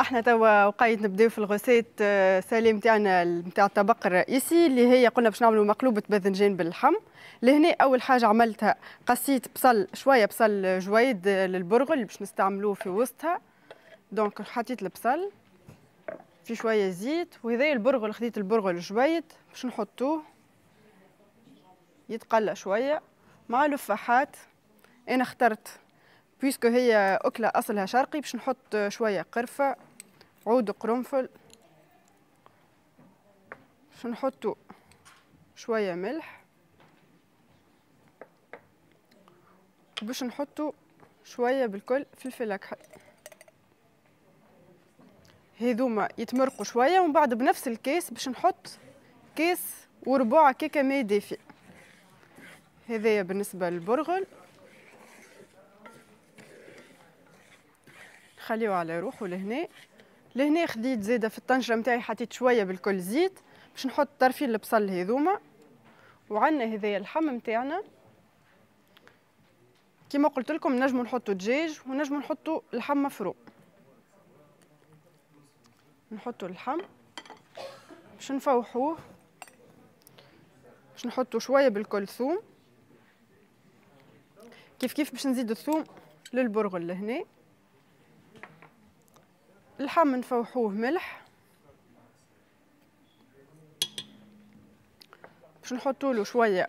احنا توا وقايد نبداو في الغوسيت آه، سليم تاعنا نتاع الطبق الرئيسي اللي هي قلنا باش نعملوا مقلوبه باذنجان باللحم لهنا اول حاجه عملتها قصيت بصل شويه بصل جويد للبرغل باش نستعملوه في وسطها دونك حطيت البصل في شويه زيت وهذايا البرغل خديت البرغل جويد باش نحطوه يتقلى شويه مع الفاحات انا اخترت بيسكو هي اكله اصلها شرقي باش نحط شويه قرفه عود قرنفل باش نحطو شويه ملح باش نحطو شويه بالكل فلفل اكحل هذوما يتمرقوا شويه ومن بعد بنفس الكاس باش نحط كاس وربع كيكه ماء دافي هذايا بالنسبه للبرغل خليه على روحه لهنا لهنا خديت زاده في الطنجره نتاعي حطيت شويه بالكل زيت باش نحط طرفين البصل هذوما وعندنا هذايا اللحم نتاعنا كيما قلت لكم نجمو نحطو دجاج ونجمو نحطو لحم مفروم نحطو اللحم باش نفوحوه باش نحطو شويه بالكل ثوم كيف كيف باش نزيد الثوم للبرغل لهنا اللحم نفوحوه ملح باش نحطولو شويه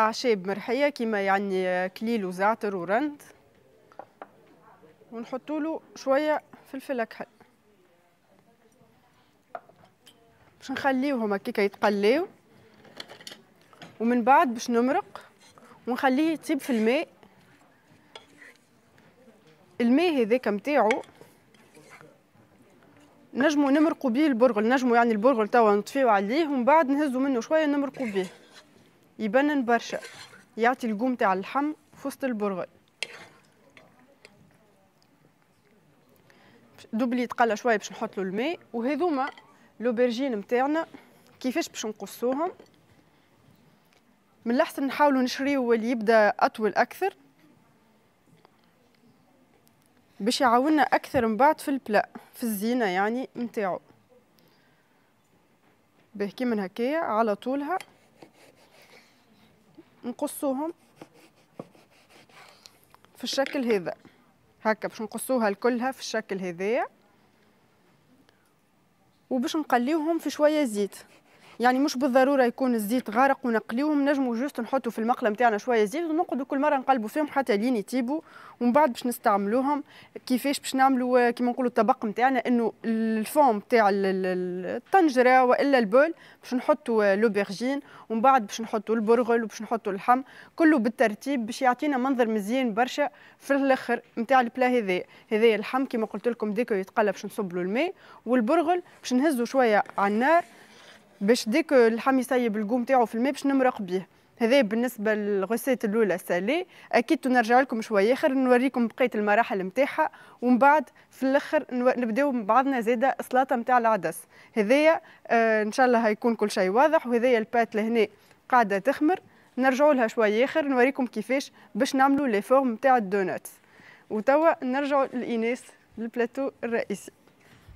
اعشاب مرحيه كيما يعني كليل وزعتر ورند ونحطولو شويه فلفل اكحل باش نخليوهم هكاكا يتقلاو ومن بعد باش نمرق ونخليه يطيب في الماء الماء هذاك نتاعو نجمو نمرقو بيه البرغل نجمو يعني البرغل توا نطفيو عليه ومن بعد نهزو منه شويه نمرقو بيه يبنن برشا يعطي القوم تاع اللحم في وسط البرغل دوبلي يتقلى شويه باش نحط له الماء وهذوما لوبرجين نتاعنا كيفاش باش نقصوهم من الاحسن نحاولوا نشريو اللي يبدا اطول اكثر باش يعاوننا اكثر من بعد في البلا في الزينه يعني نتاعو باه كي من هكايا على طولها نقصوهم في الشكل هذا هكا باش نقصوها كلها في الشكل هذايا وباش نقليوهم في شويه زيت يعني مش بالضروره يكون الزيت غارق ونقليوهم نجموا جوست نحطوا في المقله نتاعنا شويه زيت ونقعدوا كل مره نقلبوا فيهم حتى لين يطيبوا ومن بعد باش نستعملوهم كيفاش باش نعملوا كيما نقولوا الطبق نتاعنا انه الفوم نتاع الطنجره والا البول باش نحطوا لوبرجين آه، ومن بعد باش نحطوا البرغل وباش نحطوا اللحم كله بالترتيب باش يعطينا منظر مزيان برشا في الاخر نتاع البلا هذايا هذايا اللحم كيما قلت لكم ديكو يتقلب باش نصب له الماء والبرغل باش نهزوا شويه على النار باش ديك اللحم يصيب القوم تاعو في الماء باش نمرق بيه هذا بالنسبة للغسيت الأولى سالي أكيد نرجع لكم شوية آخر نوريكم بقية المراحل نتاعها ومن بعد في الآخر نبداو مع بعضنا زادة سلاطة نتاع العدس هذايا آه إن شاء الله هيكون كل شيء واضح وهذايا البات لهنا قاعدة تخمر نرجعوا لها شوية آخر نوريكم كيفاش باش نعملوا لي فورم نتاع الدونات وتوا نرجعوا لإناس للبلاتو الرئيسي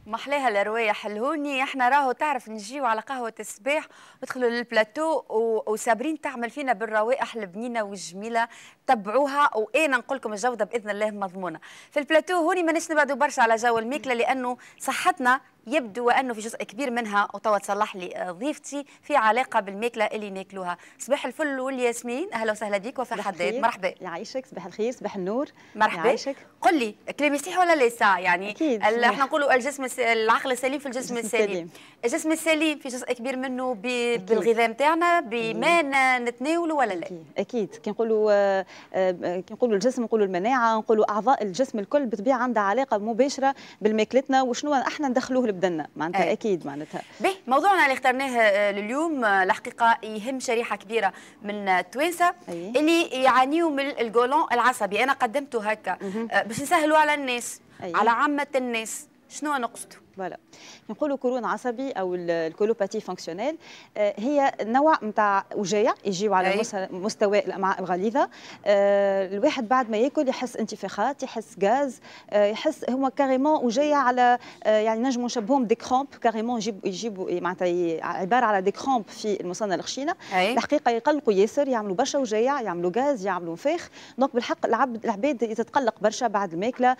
محلاها الروايح الهوني احنا راهو تعرف نجيو على قهوه الصباح ندخلوا للبلاتو وصابرين تعمل فينا بالروائح البنينه والجميله تبعوها وانا نقول لكم الجوده باذن الله مضمونه في البلاتو هوني ماناش نبعدوا برشا على جو الماكله لانه صحتنا يبدو أنه في جزء كبير منها وتوا تصلح لي ضيفتي في علاقة بالماكلة اللي ناكلوها صباح الفل والياسمين أهلا وسهلا بك وفي حداد مرحبا يعيشك صباح الخير صباح النور مرحبا يعيشك قل لي كلام صحيح ولا ليس يعني أكيد احنا نقولوا الجسم العقل السليم في الجسم السليم الجسم السليم في جزء كبير منه بالغذاء نتاعنا بما نتناوله ولا لا أكيد, أكيد. كي نقولوا آه، آه، كي نقولوا الجسم نقولوا المناعة نقولوا أعضاء الجسم الكل بطبيعة عندها علاقة مباشرة بالماكلتنا وشنو احنا ندخلوه بدنا معناتها آه. اكيد معناتها به موضوعنا اللي اخترناه آه، لليوم آه، الحقيقه يهم إيه، شريحه كبيره من التوانسه أيه؟ اللي يعانيوا من الجولون العصبي انا قدمته هكا باش نسهلوا على الناس أيه؟ على عامه الناس شنو نقصده فوالا نقولوا قولون عصبي او الكولوباتي فانكسيونيل آه، هي نوع نتاع وجيع يجيو على مستوى الامعاء الغليظه آه، الواحد بعد ما ياكل يحس انتفاخات يحس غاز آه، يحس هما كاريمون وجيع على يعني نجم نشبههم دي كرومب كاريمون يجيبوا يجيبوا معناتها عباره على دي كرومب في المصنع الخشينه الحقيقه يقلقوا ياسر يعملوا برشا وجيع يعملوا غاز يعملوا فاخ دونك بالحق العباد تتقلق برشا بعد الماكله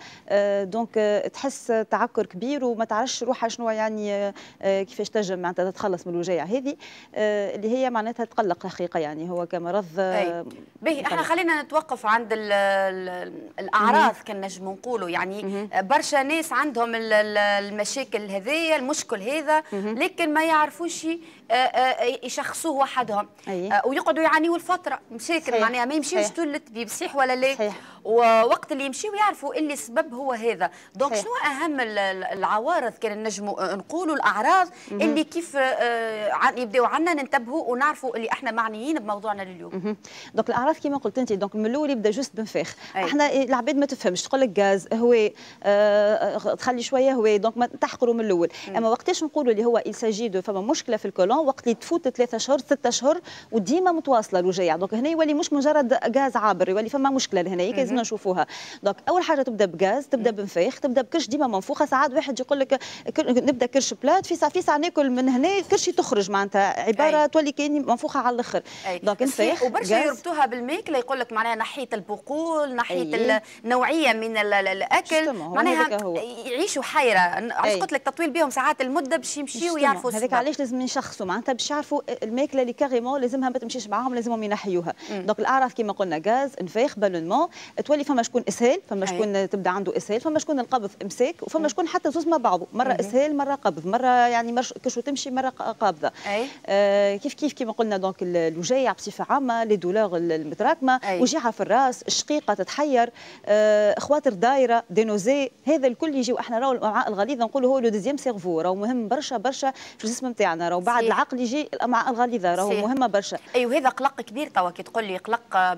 دونك تحس تعكر كبير وما تعرفش تعش روحها شنو يعني آه، كيفاش تنجم معناتها تتخلص من الوجايع هذه آه، اللي هي معناتها تقلق حقيقه يعني هو كمرض به آه، احنا خلينا نتوقف عند الـ الـ الاعراض نجم نقولوا يعني برشا ناس عندهم المشاكل هذيا المشكل هذا لكن ما يعرفوش يشخصوه وحدهم ويقعدوا يعانيوا الفتره مشاكل معناها ما يمشيوش طول للطبيب صحيح ولا لا ووقت اللي يمشيوا يعرفوا اللي السبب هو هذا دونك شنو اهم العوارض كان نجموا آه، نقولوا الاعراض مم. اللي كيف آه، يبداو عنا ننتبهوا ونعرفوا اللي احنا معنيين بموضوعنا لليوم دونك الاعراض كما قلت انت دونك من الاول يبدا جوست بنفاخ احنا العباد ما تفهمش تقول لك غاز هواء آه،, آه تخلي شويه هواء دونك ما تحقروا من الاول اما وقتاش نقولوا اللي هو الساجي دو فما مشكله في الكولون وقت اللي تفوت ثلاثة اشهر ستة اشهر وديما متواصله الوجيعه دونك هنا يولي مش مجرد غاز عابر يولي فما مشكله لهنا لازمنا نشوفوها دونك اول حاجه تبدا بغاز تبدا بنفاخ تبدا بكرش ديما منفوخه ساعات واحد يقول لك نبدا كرش بلاد في ساعه ناكل من هنا كرشي تخرج معناتها عباره أي. تولي كاني منفوخه على الاخر دونك نسيح وبرشا يربطوها بالماكله يقول لك معناها نحيت البقول نحيت النوعيه من الاكل معناها يعيشوا حيره علاش قلت لك تطويل بهم ساعات المده باش يمشيوا يعرفوا هذاك علاش لازم نشخصوا معناتها باش يعرفوا الماكله اللي كاريمون لازمها ما تمشيش معاهم لازمهم ينحيوها دونك الاعراض كما قلنا غاز انفاخ بالونمون تولي فما شكون اسهال فما شكون تبدا عنده اسهال فما شكون القبض امساك وفما شكون حتى زوز مع بعضه مره اسهال مره قبض مره يعني مرش كش تمشي مره قابضه آه كيف كيف كما قلنا دونك الوجيع بصفه عامه لي دولور المتراكمه وجيعه في الراس شقيقه تتحير آه خواطر دايره دينوزي هذا الكل يجي احنا راهو الامعاء الغليظه نقولوا هو لو دوزيام سيرفو راهو مهم برشا برشا في الجسم نتاعنا راهو بعد العقل يجي الامعاء الغليظه راهو مهمه برشا اي أيوه وهذا قلق كبير توا كي تقول لي قلق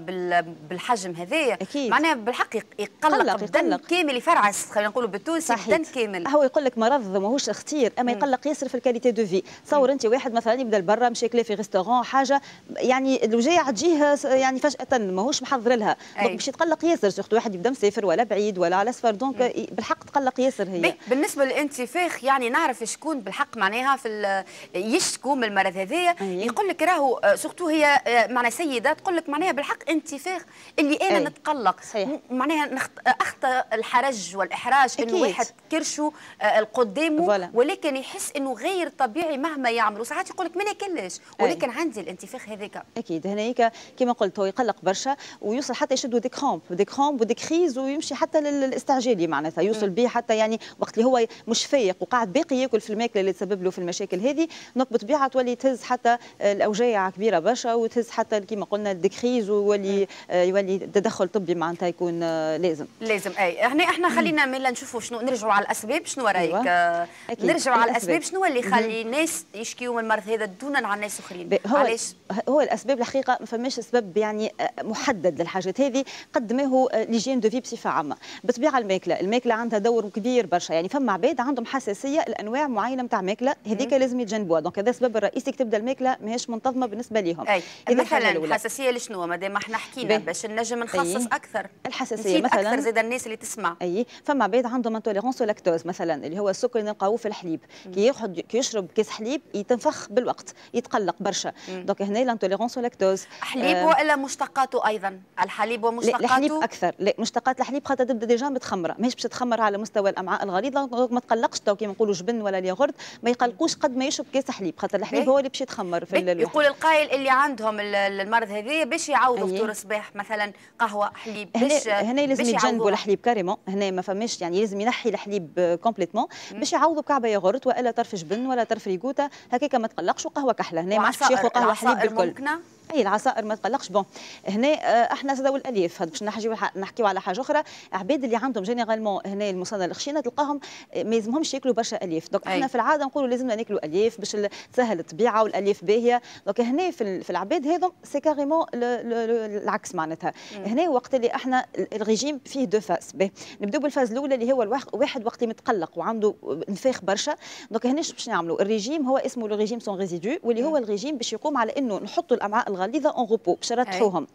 بالحجم هذايا معناها بالحق يقلق, يقلق يقلق. كامل يفرعس خلينا نقولوا بالتونسي كامل هو يقول لك مرض ماهوش اختير اما يقلق ياسر في الكاليتي دو في تصور انت واحد مثلا يبدا لبرا مشى كلا في ريستورون حاجه يعني الوجايه تجيه يعني فجاه ماهوش محضر لها دونك باش يتقلق ياسر سورتو واحد يبدا مسافر ولا بعيد ولا على سفر دونك بالحق تقلق ياسر هي بالنسبه للانتفاخ يعني نعرف شكون بالحق معناها في يشكو من المرض هذايا يقول لك راهو سورتو هي معنا سيده تقول لك معناها بالحق انتفاخ اللي انا أي. نتقلق صحيح. معناها اخطا الحرج والاحراج انه واحد كرشه آه، قدامه فلا. ولكن يحس انه غير طبيعي مهما يعمل وساعات يقول لك ما ناكلش ولكن عندي الانتفاخ هذاك اكيد هنايك كما قلت هو يقلق برشا ويوصل حتى يشدوا دي كرومب دي كرومب ودي كريز ويمشي حتى للاستعجالي معناتها يوصل به حتى يعني وقت اللي هو مش فايق وقاعد باقي ياكل في الماكله اللي تسبب له في المشاكل هذه دونك بطبيعه تولي تهز حتى الاوجاع كبيره برشا وتهز حتى كما قلنا كريز ويولي آه، يولي تدخل طبي معناتها يكون آه، لازم لازم اي هنا احنا خلينا ملا نشوفوا شنو نرجعوا على الاسباب شنو رايك دونك أيوة. نرجع على الاسباب شنو اللي يخلي الناس يشكيوا من المرض هذا دونا على الناس الاخرين هو علاش هو الاسباب الحقيقه ما فماش سبب يعني آه، محدد للحاجات هذه قد ما هو آه، ليجين دو في بصفه عامه بالطبيعه الماكله الماكله عندها دور كبير برشا يعني فما عباد عندهم حساسيه لانواع معينه نتاع ماكله هذيك لازم يتجنبوها دونك هذا السبب الرئيسي تبدا الماكله ماهيش منتظمه بالنسبه لهم أي. مثلا الحساسيه لشنو مادام احنا حكينا باش نجم نخصص اكثر الحساسيه مثلا اكثر زاد الناس اللي تسمع اي فما عباد عندهم انتوليرونس ولاكتوز مثلا اللي هو السكر نلقاوه في الحليب كي ياخذ كي يشرب كاس حليب يتنفخ بالوقت يتقلق برشا دونك هنا لانتوليرونس لاكتوز حليب آه، والا مشتقاته ايضا الحليب ومشتقاته الحليب اكثر لا مشتقات الحليب خاطر تبدا ديجا متخمره ماهيش باش تتخمر على مستوى الامعاء الغليظ ما تقلقش تو كيما نقولوا جبن ولا الياغورت ما يقلقوش قد ما يشرب كاس حليب خاطر الحليب هو اللي باش يتخمر في يقول القائل اللي عندهم المرض هذايا باش يعوضوا فطور الصباح مثلا قهوه حليب باش هنا, هنا لازم يتجنبوا الحليب كاريمون هنا ما فماش يعني لازم ينحي الحليب كومبليتمون باش يعوضوا كعبه ياغورت والا طرف جبن ولا طرف ريكوتا هكاك ما تقلقش وقهوه كحله هنا مع الشيخ وقهوه حليب بالكل اي العصائر ما تقلقش بون هنا آه، احنا زادوا الالياف باش نحجيو نحكيو على حاجه اخرى عباد اللي عندهم جينيرالمون هنا المصنع الخشينه تلقاهم آه، ما يلزمهمش ياكلوا برشا الياف دونك احنا في العاده نقولوا لازمنا ناكلوا الياف باش تسهل الطبيعه والالياف باهيه دونك هنا في, العباد هذم سي كاريمون العكس معناتها هنا وقت اللي احنا الريجيم فيه دو فاس نبداو بالفاز الاولى اللي هو الواحد وقت اللي متقلق وعنده نعملوا نفاخ برشا دونك هناش باش نعملوا الريجيم هو اسمه لو ريجيم سون ريزيدو واللي هو نعم. الريجيم باش يقوم على انه نحطوا الامعاء الغليظه اون غوبو باش نرتحوهم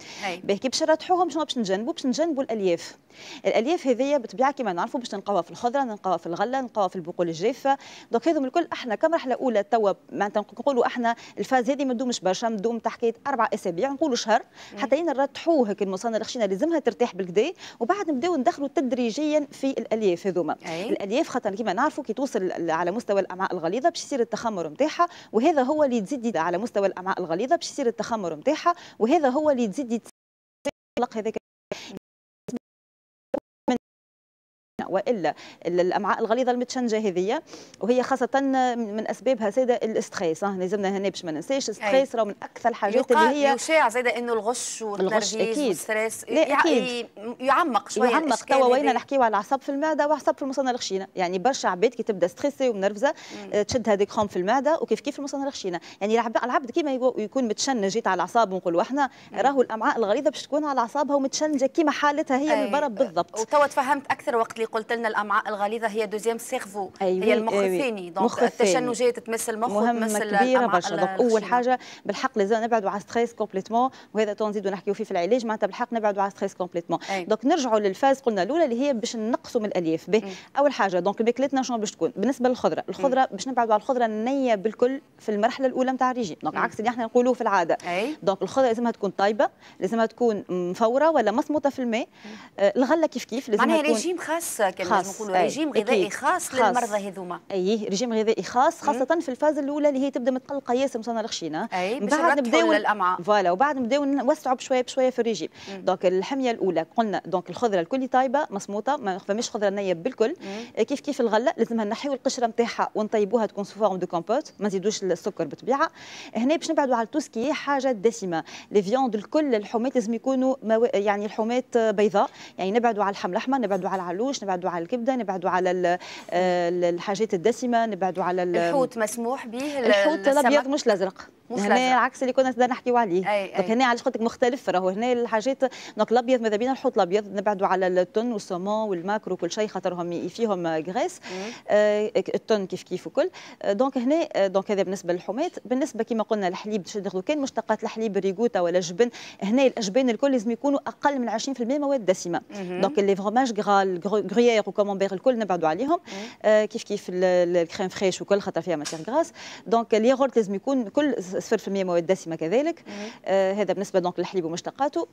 باهي باش نرتحوهم شنو باش نجنبوا باش نجنبوا الالياف الالياف هذيا بطبيعه كما نعرفوا باش نلقاوها في الخضره نلقاوها في الغله نلقاوها في البقول الجافه دونك هذو الكل احنا كمرحله اولى توا معناتها نقولوا احنا الفاز هذه ما تدومش برشا تدوم تحكيت اربع اسابيع نقولوا شهر حتى نرتحوه هيك المصانه الخشينه لازمها ترتاح بالكدا وبعد نبداو ندخلوا تدريجيا في الالياف هذوما الالياف خاطر كما نعرفوا كي توصل على مستوى الامعاء الغليظه باش يصير التخمر نتاعها وهذا هو اللي تزيد على مستوى الامعاء الغليظه باش يصير التخمر نتاعها وهذا هو اللي تزيد يتسلق هذاك والا الامعاء الغليظه المتشنجه هذيا وهي خاصه من اسبابها زاده الاستريس آه، لازمنا هنا باش ما ننساش الستريس راه من اكثر الحاجات اللي هي يشاع زاده انه الغش والغش والستريس أكيد. يعمق شويه يعمق توا وين نحكيو على العصب في المعده واعصاب في المصنه الخشينه يعني برشا عباد كي تبدا ستريسي ومنرفزه آه، تشد هذيك خوم في المعده وكيف كيف المصنه الخشينه يعني العبد كيما يكون متشنج جيت على اعصاب ونقولوا احنا راهو الامعاء الغليظه باش تكون على اعصابها ومتشنجه كيما حالتها هي من برا بالضبط وتوا تفهمت اكثر وقت اللي قلت لنا الامعاء الغليظه هي دوزيام سيرفو أيوة هي المخ أيوة. الثاني دونك التشنجات تمس المخ وتمس كبيره برشا دونك اول حاجه بالحق لازم نبعدوا على ستريس كومبليتمون وهذا تو نزيدوا نحكيوا فيه في العلاج معناتها بالحق نبعدوا على ستريس كومبليتمون دونك نرجعوا للفاز قلنا الاولى اللي هي باش نقصوا من الالياف اول حاجه دونك ماكلتنا شنو باش تكون بالنسبه للخضره الخضره باش نبعدوا على الخضره النيه بالكل في المرحله الاولى نتاع الريجيم دونك عكس اللي احنا نقولوه في العاده دونك الخضره لازمها تكون طايبه لازمها تكون مفوره ولا مصموطه في الماء آه، الغله كيف كيف لازمها تكون ريجيم خاص خاص كان لازم نقولوا ريجيم غذائي خاص, خاص للمرضى هذوما اي ريجيم غذائي خاص خاصه في الفاز الاولى اللي هي تبدا متقلقه ياسر مصنع الخشينه اي باش نبداو فوالا وبعد نبداو نوسعوا بشويه بشويه في الريجيم دونك الحميه الاولى قلنا دونك الخضره الكل طايبه مسموطه ما فماش خضره نيه بالكل آه، كيف كيف الغله لازمها نحيوا القشره نتاعها ونطيبوها تكون سو فورم دو كومبوت ما نزيدوش السكر بالطبيعه هنا باش نبعدوا على توسكي حاجه دسمه لي فيوند الكل الحومات لازم يكونوا يعني الحومات بيضاء يعني نبعدوا على اللحم الاحمر نبعدوا على العلوش نبعدوا على الكبده نبعدوا على آه، الحاجات الدسمه نبعدوا على الحوت مسموح به الحوت الابيض مش الازرق هنا العكس اللي كنا نحكيوا عليه دونك هنا علاش قلت لك مختلف راهو هنا الحاجات دونك الابيض ماذا بينا الحوت الابيض نبعدوا على التون والسومون والماكر وكل شيء خاطرهم فيهم غريس آه التون كيف كيف وكل آه، دونك هنا آه، دونك هذا بالنسبه للحومات بالنسبه كما قلنا الحليب باش كان مشتقات الحليب الريغوتا ولا جبن هنا الاجبان الكل لازم يكونوا اقل من 20% مواد دسمه دونك لي فروماج غرا غيير وكومونبير الكل نبعدوا عليهم آه كيف كيف الكريم فريش وكل خاطر فيها ماتير غراس دونك الياغورت لازم يكون كل 0% مواد دسمه كذلك آه هذا بالنسبه دونك للحليب ومشتقاته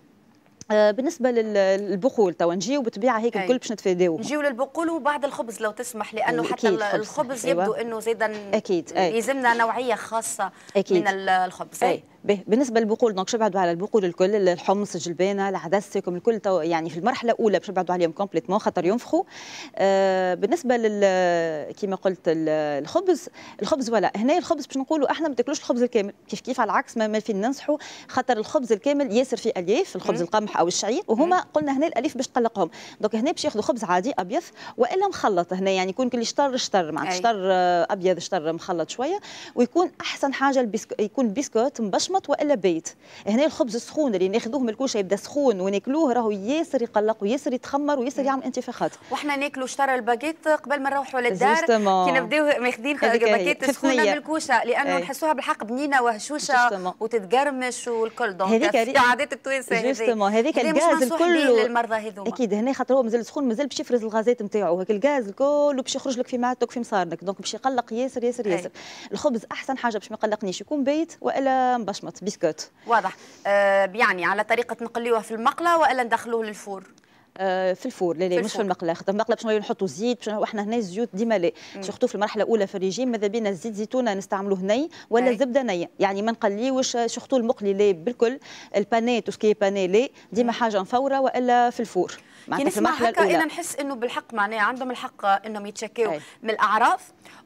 آه، بالنسبه للبقول توا نجيو بالطبيعه هيك الكل باش نتفاداو نجيو للبقول وبعد الخبز لو تسمح لانه حتى الخبز أيوة. يبدو انه زيدا اكيد يلزمنا نوعيه خاصه أكيد. من الخبز أي. به بالنسبه للبقول دونك شو بعدوا على البقول الكل الحمص الجلبانه العدس الكل تو يعني في المرحله الاولى باش بعدوا عليهم كومبليتمون خاطر ينفخوا آه بالنسبه لل كما قلت الخبز الخبز ولا هنا الخبز باش نقولوا احنا ما تاكلوش الخبز الكامل كيف كيف على العكس ما, ما فين ننصحوا خاطر الخبز الكامل ياسر فيه الياف الخبز القمح او الشعير وهما قلنا هنا الاليف باش تقلقهم دونك هنا باش ياخذوا خبز عادي ابيض والا مخلط هنا يعني يكون كل شطر شطر معناتها شطر آه، ابيض شطر مخلط شويه ويكون احسن حاجه البسكو يكون بسكوت مبشر مشمط والا بيت هنا الخبز السخون اللي ناخذوه من الكوشه يبدا سخون وناكلوه راهو ياسر يقلق وياسر يتخمر وياسر يعمل انتفاخات وحنا ناكلوا شطر الباكيت قبل ما نروحوا للدار كي نبداو ماخذين الباكيت السخونه من الكوشه لانه إيه. نحسوها بالحق بنينه وهشوشه وتتقرمش والكل دونك هذيك عادات التوانسه هذيك هذيك الغاز الكل للمرضى هذوما اكيد هنا خاطر هو مازال سخون مازال باش يفرز الغازات نتاعو هكا الغاز الكل باش يخرج لك في معدتك في مصارنك دونك باش يقلق ياسر ياسر ياسر إيه. الخبز احسن حاجه باش ما يقلقنيش يكون بيت والا مبشر مشمط بسكوت واضح آه يعني على طريقه نقليوه في المقله والا ندخلوه للفور آه، في الفور لا لا مش في المقله خاطر المقله باش نحطوا زيت باش احنا هنا الزيوت ديما لا سورتو في المرحله الاولى في الريجيم ماذا بينا الزيت زيتونه نستعملوه هنا ولا الزبده زبده نيه يعني ما نقليوش آه، سورتو المقلي لا بالكل الباني تو سكي باني لا ديما حاجه مفوره والا في الفور معناتها يعني في المرحله الاولى انا نحس انه بالحق معناها عندهم الحق انهم يتشكاو من الاعراض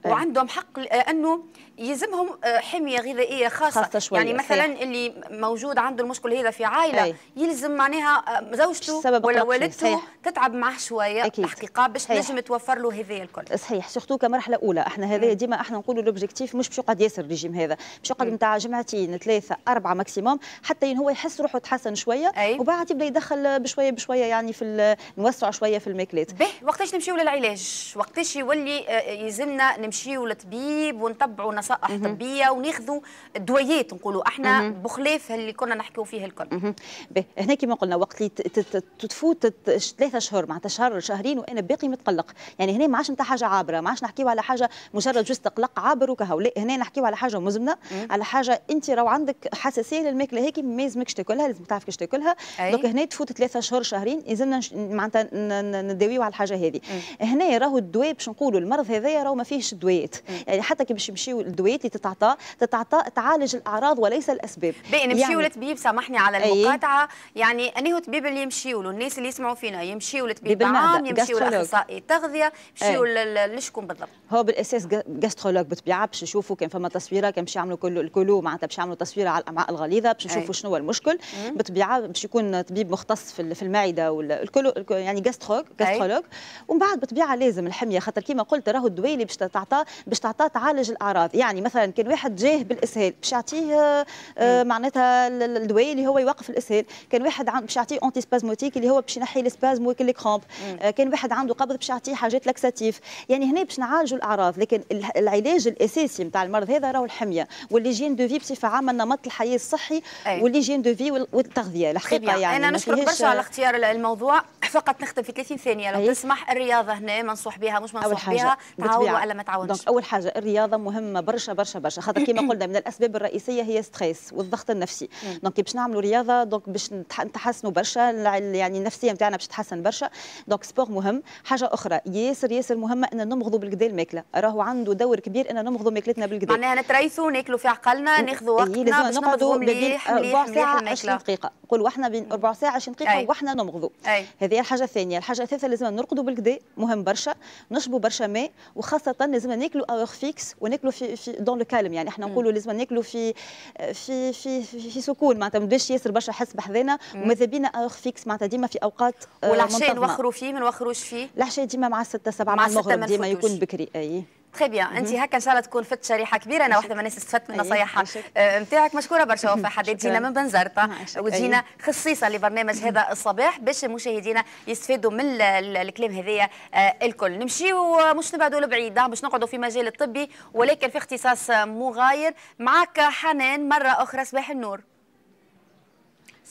إيه. وعندهم حق لانه آه، يلزمهم آه، حميه غذائيه خاصه, خاصة شوية. يعني مثلا صحيح. اللي موجود عنده المشكل هذا في عائله أي. يلزم معناها آه، زوجته ولا والدته تتعب معه شويه أكيد. الحقيقه باش نجم توفر له هذايا الكل صحيح سورتو كمرحله اولى احنا هذايا ديما احنا نقولوا لوبجيكتيف مش باش يقعد ياسر الريجيم هذا باش يقعد إيه. نتاع جمعتين ثلاثه اربعه ماكسيموم حتى ان هو يحس روحه تحسن شويه أي. وبعد يبدا يدخل بشويه بشويه يعني في نوسع شويه في الماكلات وقتاش نمشيو للعلاج وقتاش يولي يلزمنا نمشيو لطبيب ونتبعوا نصائح طبيه وناخذوا دويات نقولوا احنا بخلاف اللي كنا نحكيو فيه الكل هنا كما قلنا وقت اللي تفوت ثلاثة اشهر معناتها شهر شهرين وانا باقي متقلق يعني هنا ما عادش نتاع حاجه عابره ما عادش نحكيو على حاجه مجرد جوست قلق عابر وكهو لا هنا نحكيو على حاجه مزمنه على حاجه انت راهو عندك حساسيه للماكله هيك ما يلزمكش تاكلها لازم تعرف كيفاش تاكلها دونك هنا تفوت ثلاثة اشهر شهرين يلزمنا معناتها نداويو على الحاجه هذه هنا راهو الدواء باش نقولوا المرض هذايا راهو ما فيهش مش الدويات يعني حتى كي باش يمشيو الدويات اللي تتعطى تتعطى تعالج الاعراض وليس الاسباب باين نمشيو يعني للطبيب سامحني على المقاطعه يعني انه الطبيب اللي يمشيو له الناس اللي يسمعوا فينا يمشيو للطبيب عام يمشيو لاخصائي تغذيه يمشيو لشكون بالضبط هو بالاساس جاسترولوج بالطبيعه باش نشوفوا كان فما تصويره كان باش يعملوا كل الكلو معناتها باش يعملوا تصويره على الامعاء الغليظه باش نشوفوا شنو هو المشكل بالطبيعه باش يكون طبيب مختص في المعده والكلو يعني جاسترولوج جاسترولوج ومن بعد بالطبيعه لازم الحميه خاطر كيما قلت راهو الدواء اللي باش تعطاه باش تعطاه تعالج الاعراض يعني مثلا كان واحد جاه بالاسهال باش يعطيه آه، معناتها الدواء اللي هو يوقف الاسهال كان واحد باش يعطيه اونتي سبازموتيك اللي هو باش ينحي السبازم وكل كرومب آه، كان واحد عنده قبض باش يعطيه حاجات لاكساتيف يعني هنا باش نعالجوا الاعراض لكن العلاج الاساسي نتاع المرض هذا راهو الحميه والليجين دو في بصفه عامه نمط الحياه الصحي والليجين دو في والتغذيه الحقيقه طيب يعني انا نشكرك برشا على اختيار الموضوع فقط نختم في 30 ثانيه لو تسمح الرياضه هنا منصوح بها مش منصوح بها على ما تعاونش دونك اول حاجه الرياضه مهمه برشا برشا برشا خاطر كما قلنا من الاسباب الرئيسيه هي ستريس والضغط النفسي نعم. دونك باش نعملوا رياضه دونك باش نتحسنوا برشا يعني النفسيه نتاعنا باش تتحسن برشا دونك سبور مهم حاجه اخرى ياسر ياسر مهمه ان نمغضوا بالكدا الماكله راهو عنده دور كبير ان نمغضوا ماكلتنا بالكدا معناها نتريثوا ناكلوا في عقلنا ناخذوا وقتنا إيه، باش نمغضوا ساعه 20 دقيقه نقولوا احنا بين ربع ساعه 20 دقيقه واحنا نمغضوا هذه الحاجه الثانيه الحاجه الثالثه لازم نرقدوا بالكدا مهم برشا نشبوا برشا ماء وخاصه الوطن لازم ناكلوا اور فيكس وناكلوا في, في دون لو كالم يعني احنا نقولوا لازم ناكلوا في في في في سكون معناتها ما ياسر برشا حس بحذانا وماذا بينا اور فيكس معناتها ديما في اوقات آه، والعشاء نوخروا فيه ما نوخروش فيه العشاء ديما مع 6 7 مع, مع المغرب ديما يكون بكري اي تري طيب بيان انت هكا ان شاء الله تكون فت شريحه كبيره انا واحده من الناس استفدت من نصايحها نتاعك آه، مشكوره برشا وفاء حداد جينا من بنزرته وجينا خصيصا لبرنامج هذا الصباح باش مشاهدينا يستفادوا من الكلام هذايا آه، الكل نمشيو مش نبعدوا لبعيد آه، باش نقعدوا في مجال الطبي ولكن في اختصاص مغاير معك حنان مره اخرى صباح النور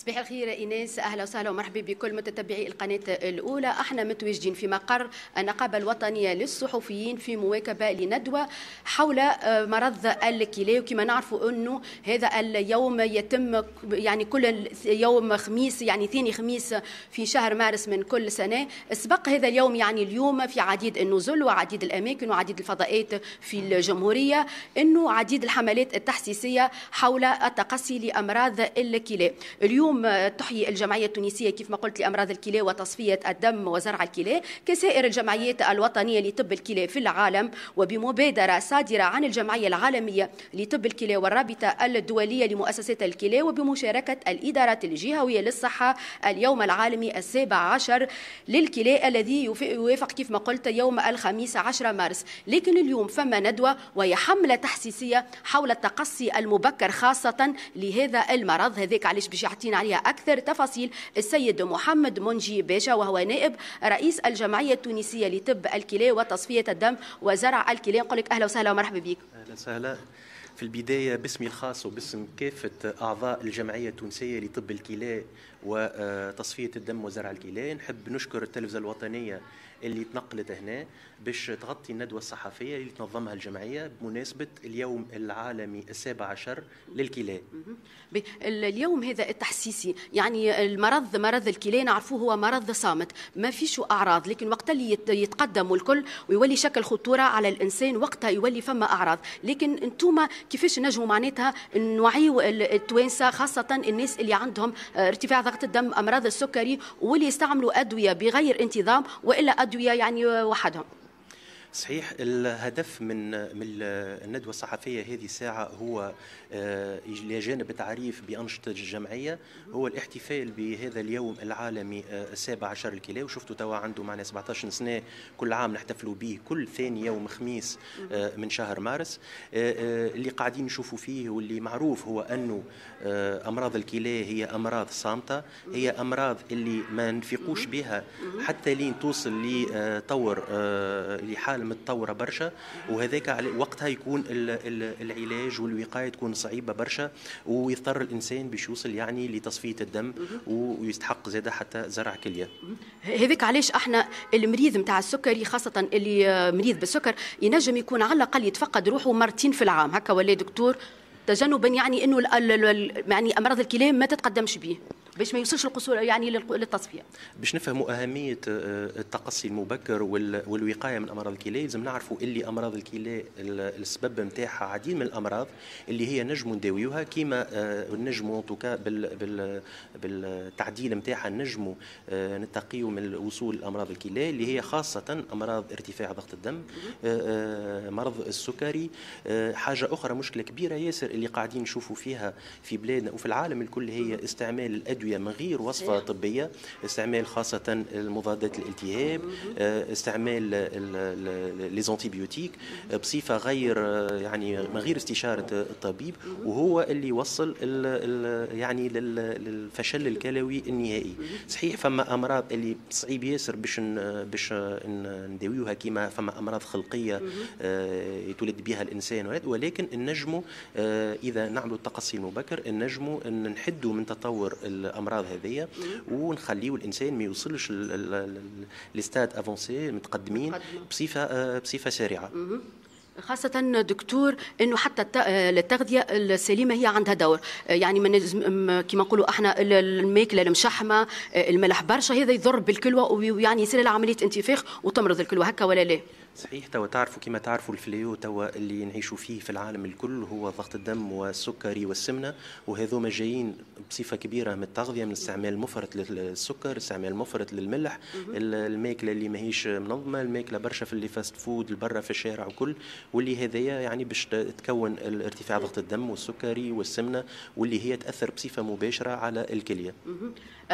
صباح الخير ايناس اهلا وسهلا ومرحبا بكل متتبعي القناه الاولى احنا متواجدين في مقر النقابه الوطنيه للصحفيين في مواكبه لندوه حول آه، مرض الكلى وكما نعرفوا انه هذا اليوم يتم يعني كل يوم خميس يعني ثاني خميس في شهر مارس من كل سنه سبق هذا اليوم يعني اليوم في عديد النزل وعديد الاماكن وعديد الفضاءات في الجمهوريه انه عديد الحملات التحسيسيه حول التقصي لامراض الكلى اليوم اليوم آه، تحيي الجمعية التونسية كيف ما قلت لأمراض الكلى وتصفية الدم وزرع الكلى كسائر الجمعيات الوطنية لطب الكلى في العالم وبمبادرة صادرة عن الجمعية العالمية لطب الكلى والرابطة الدولية لمؤسسات الكلى وبمشاركة الإدارات الجهوية للصحة اليوم العالمي السابع عشر للكلى الذي يوافق كيف ما قلت يوم الخميس عشر مارس لكن اليوم فما ندوة وهي حملة تحسيسية حول التقصي المبكر خاصة لهذا المرض هذاك علاش باش يعطينا عليها أكثر تفاصيل السيد محمد منجي بيجا وهو نائب رئيس الجمعية التونسية لطب الكلى وتصفية الدم وزرع الكلى نقول لك أهلا وسهلا ومرحبا بك أهلا وسهلا في البداية باسمي الخاص وباسم كافة أعضاء الجمعية التونسية لطب الكلى وتصفيه الدم وزرع الكلى نحب نشكر التلفزه الوطنيه اللي تنقلت هنا باش تغطي الندوه الصحفيه اللي تنظمها الجمعيه بمناسبه اليوم العالمي السابع عشر للكلى اليوم هذا التحسيسي يعني المرض مرض الكلى نعرفوه هو مرض صامت ما فيش اعراض لكن وقت اللي يتقدم الكل ويولي شكل خطوره على الانسان وقتها يولي فما اعراض لكن انتم كيفاش نجموا معناتها نوعيو التوانسه خاصه الناس اللي عندهم آه، ارتفاع ضغط ضغط الدم امراض السكري واللي يستعملوا ادويه بغير انتظام والا ادويه يعني وحدهم صحيح الهدف من من الندوه الصحفيه هذه الساعه هو الى آه، جانب التعريف بانشطه الجمعيه هو الاحتفال بهذا اليوم العالمي آه، السابع عشر الكلى وشفتوا توا عنده معنا 17 سنه كل عام نحتفلوا به كل ثاني يوم خميس آه، من شهر مارس اللي قاعدين نشوفوا فيه واللي معروف هو انه امراض الكلى هي امراض صامته هي امراض اللي ما نفيقوش بها حتى لين توصل لطور لحال متطوره برشا وهذاك وقتها يكون العلاج والوقايه تكون صعيبه برشا ويضطر الانسان باش يوصل يعني لتصفيه الدم ويستحق زاده حتى زرع كليه هذاك علاش احنا المريض نتاع السكري خاصه اللي مريض بالسكر ينجم يكون على الاقل يتفقد روحه مرتين في العام هكا ولا دكتور تجنبا يعني انه يعني امراض الكلى ما تتقدمش به باش ما يوصلش القصور يعني للتصفيه باش نفهموا اهميه آه، آه، التقصي المبكر والوقايه من امراض الكلى لازم نعرفوا اللي امراض الكلى السبب نتاعها عديد من الامراض اللي هي نجموا نداويوها كيما آه، نجموا توكا بالتعديل نتاعها نجموا نتقيوا من وصول امراض الكلى اللي هي خاصه امراض ارتفاع ضغط الدم مرض السكري حاجه اخرى مشكله كبيره ياسر اللي قاعدين نشوفوا فيها في بلادنا وفي العالم الكل هي استعمال الادويه أدوية من غير وصفة طبية استعمال خاصة المضادات الالتهاب آه، استعمال ليزونتيبيوتيك بصفة غير آه، يعني من غير استشارة الطبيب وهو اللي يوصل الـ الـ يعني للفشل الكلوي النهائي صحيح فما أمراض اللي صعيب ياسر باش باش نداويوها كيما فما أمراض خلقية آه، يتولد بها الإنسان ولكن النجم إذا نعملوا التقصي المبكر النجم نحدوا من تطور الامراض هذيا ونخليو الانسان ما يوصلش لستاد افونسي متقدمين بصفه آه، بصفه سريعه خاصة دكتور انه حتى التغذية السليمة هي عندها دور يعني من كما نقولوا احنا الماكلة المشحمة الملح برشا هذا يضر بالكلوة ويعني يصير لها عملية انتفاخ وتمرض الكلوة هكا ولا لا؟ صحيح توا تعرفوا كما تعرفوا الفليو توا اللي نعيشوا فيه في العالم الكل هو ضغط الدم والسكري والسمنه وهذوما جايين بصفه كبيره من التغذيه من استعمال مفرط للسكر استعمال مفرط للملح الماكله اللي ماهيش منظمه الماكله برشا في اللي فاست فود برا في الشارع وكل واللي هذايا يعني باش تكون ارتفاع ضغط الدم والسكري والسمنه واللي هي تاثر بصفه مباشره على الكليه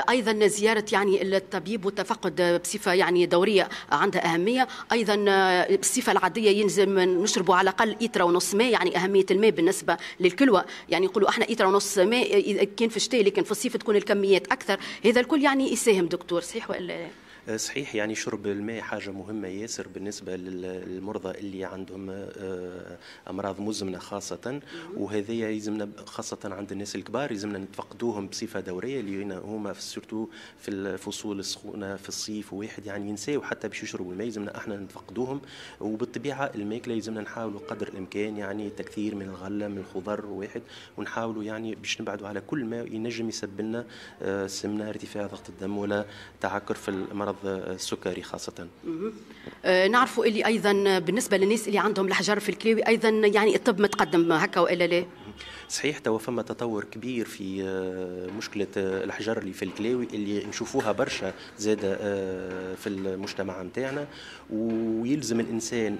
ايضا زياره يعني الطبيب والتفقد بصفه يعني دوريه عندها اهميه ايضا بالصفه العاديه ينزم نشربوا على الاقل ايترا ونص ماء يعني اهميه الماء بالنسبه للكلوه يعني يقولوا احنا ايترا ونص ماء كان في الشتاء لكن في الصيف تكون الكميات اكثر هذا الكل يعني يساهم دكتور صحيح ولا لا؟ صحيح يعني شرب الماء حاجة مهمة ياسر بالنسبة للمرضى اللي عندهم آه، أمراض مزمنة خاصة وهذه يلزمنا خاصة عند الناس الكبار يلزمنا نتفقدوهم بصفة دورية اللي هما سورتو في الفصول السخونة في الصيف واحد يعني ينساو حتى باش يشربوا الماء يلزمنا احنا نتفقدوهم وبالطبيعة الماكلة يلزمنا نحاولوا قدر الإمكان يعني تكثير من الغلة من الخضر واحد ونحاولوا يعني باش نبعدوا على كل ما ينجم يسبب لنا آه، سمنة ارتفاع ضغط الدم ولا تعكر في المرض آه، السكري خاصة آه، نعرفوا اللي أيضا بالنسبة للناس اللي عندهم الحجر في الكلاوي أيضا يعني الطب متقدم هكا وإلا لا؟ صحيح توا فما تطور كبير في آه، مشكله آه، الحجر اللي في الكلاوي اللي نشوفوها برشا زادة آه، في المجتمع نتاعنا ويلزم الانسان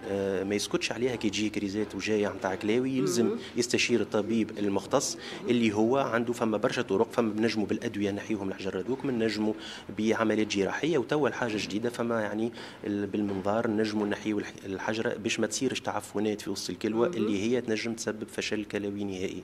ما يسكتش عليها كي تجي كريزات وجايه نتاع كلاوي يلزم يستشير الطبيب المختص اللي هو عنده فما برشا طرق فما بنجموا بالادويه نحيهم الحجر هذوك من نجموا بعمليات جراحيه وتوا الحاجه جديده فما يعني بالمنظار نجموا نحيو الحجره باش ما تصيرش تعفنات في وسط الكلوه اللي هي تنجم تسبب فشل كلوي نهائي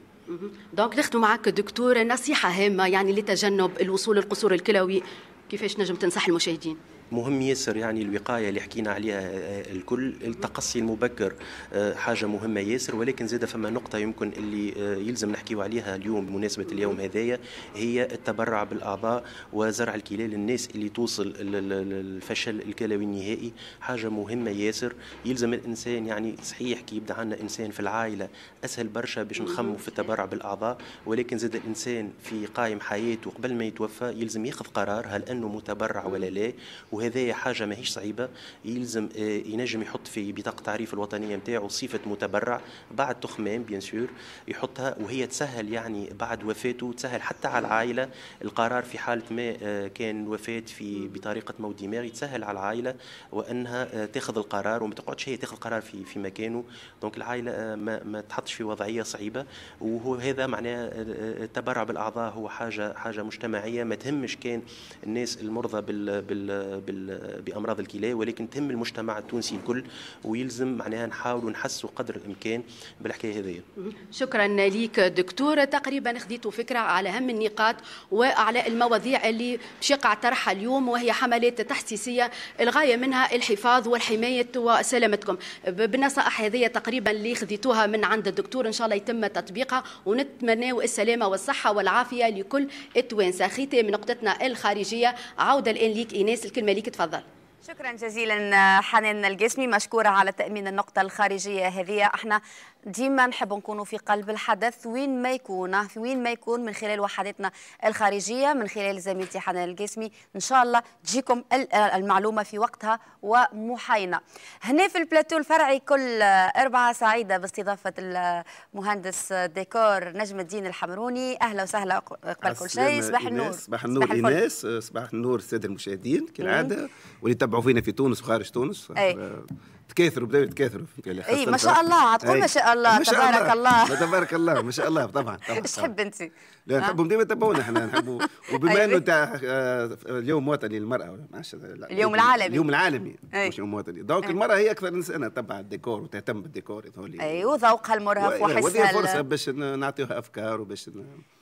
دونك ناخذ معك دكتور نصيحه هامه يعني لتجنب الوصول القصور الكلوي كيفاش نجم تنصح المشاهدين مهم ياسر يعني الوقايه اللي حكينا عليها آه، الكل التقصي المبكر آه، حاجه مهمه ياسر ولكن زاد فما نقطه يمكن اللي آه، يلزم نحكيو عليها اليوم بمناسبه اليوم هذايا هي التبرع بالاعضاء وزرع الكلى للناس اللي توصل الفشل الكلوي النهائي حاجه مهمه ياسر يلزم الانسان يعني صحيح كي يبدا عندنا انسان في العائله اسهل برشا باش نخمه في التبرع بالاعضاء ولكن زاد الانسان في قائم حياته قبل ما يتوفى يلزم ياخذ قرار هل انه متبرع ولا لا وهذا حاجه ماهيش صعيبه يلزم آه، ينجم يحط في بطاقه تعريف الوطنيه نتاعو صفه متبرع بعد تخمام بيان سور يحطها وهي تسهل يعني بعد وفاته تسهل حتى على العائله القرار في حاله ما آه، كان وفاه في بطريقه موت دماغي تسهل على العائله وانها آه، تاخذ القرار وما تقعدش هي تاخذ القرار في في مكانه دونك العائله ما, ما تحطش في وضعيه صعيبه وهو هذا معناه التبرع بالاعضاء هو حاجه حاجه مجتمعيه ما تهمش كان الناس المرضى بال, بال بامراض الكلى ولكن تهم المجتمع التونسي الكل ويلزم معناها نحاولوا نحسوا قدر الامكان بالحكايه هذه شكرا لك دكتور تقريبا خديتوا فكره على اهم النقاط وعلى المواضيع اللي باش يقع طرحها اليوم وهي حملات تحسيسيه الغايه منها الحفاظ والحمايه وسلامتكم بالنصائح هذه تقريبا اللي خذيتوها من عند الدكتور ان شاء الله يتم تطبيقها ونتمناو السلامه والصحه والعافيه لكل التوانسه ختام نقطتنا الخارجيه عوده الان ليك ايناس الكلمه ليك تفضل شكرا جزيلا آه، حنان الجسمي مشكوره على تامين النقطه الخارجيه هذه احنا ديما نحب نكونوا في قلب الحدث وين ما يكون في وين ما يكون من خلال وحدتنا الخارجيه من خلال زميلتي حنان القاسمي ان شاء الله تجيكم المعلومه في وقتها ومحاينه هنا في البلاتو الفرعي كل اربعه سعيده باستضافه المهندس ديكور نجم الدين الحمروني اهلا وسهلا قبل كل شيء صباح النور صباح النور ايناس صباح النور الساده المشاهدين إيه. كالعاده واللي يتبعوا فينا في تونس وخارج تونس أي. آه، تكاثروا بداوا يتكاثروا اي إيه. ما شاء الله عاد ما شاء الله تبارك الله تبارك الله ما شاء الله طبعا ايش تحب انت لا نعم. نحبهم ديما يتبعونا احنا نحبوا أيوة. وبما انه تاع آه، اليوم وطني للمراه اليوم العالمي اليوم العالمي مش يوم وطني دونك المراه هي اكثر انسانه تبع الديكور وتهتم بالديكور يظهر أيوة، وذوقها المرهف يعني وحسها فرصه باش نعطيوها افكار وباش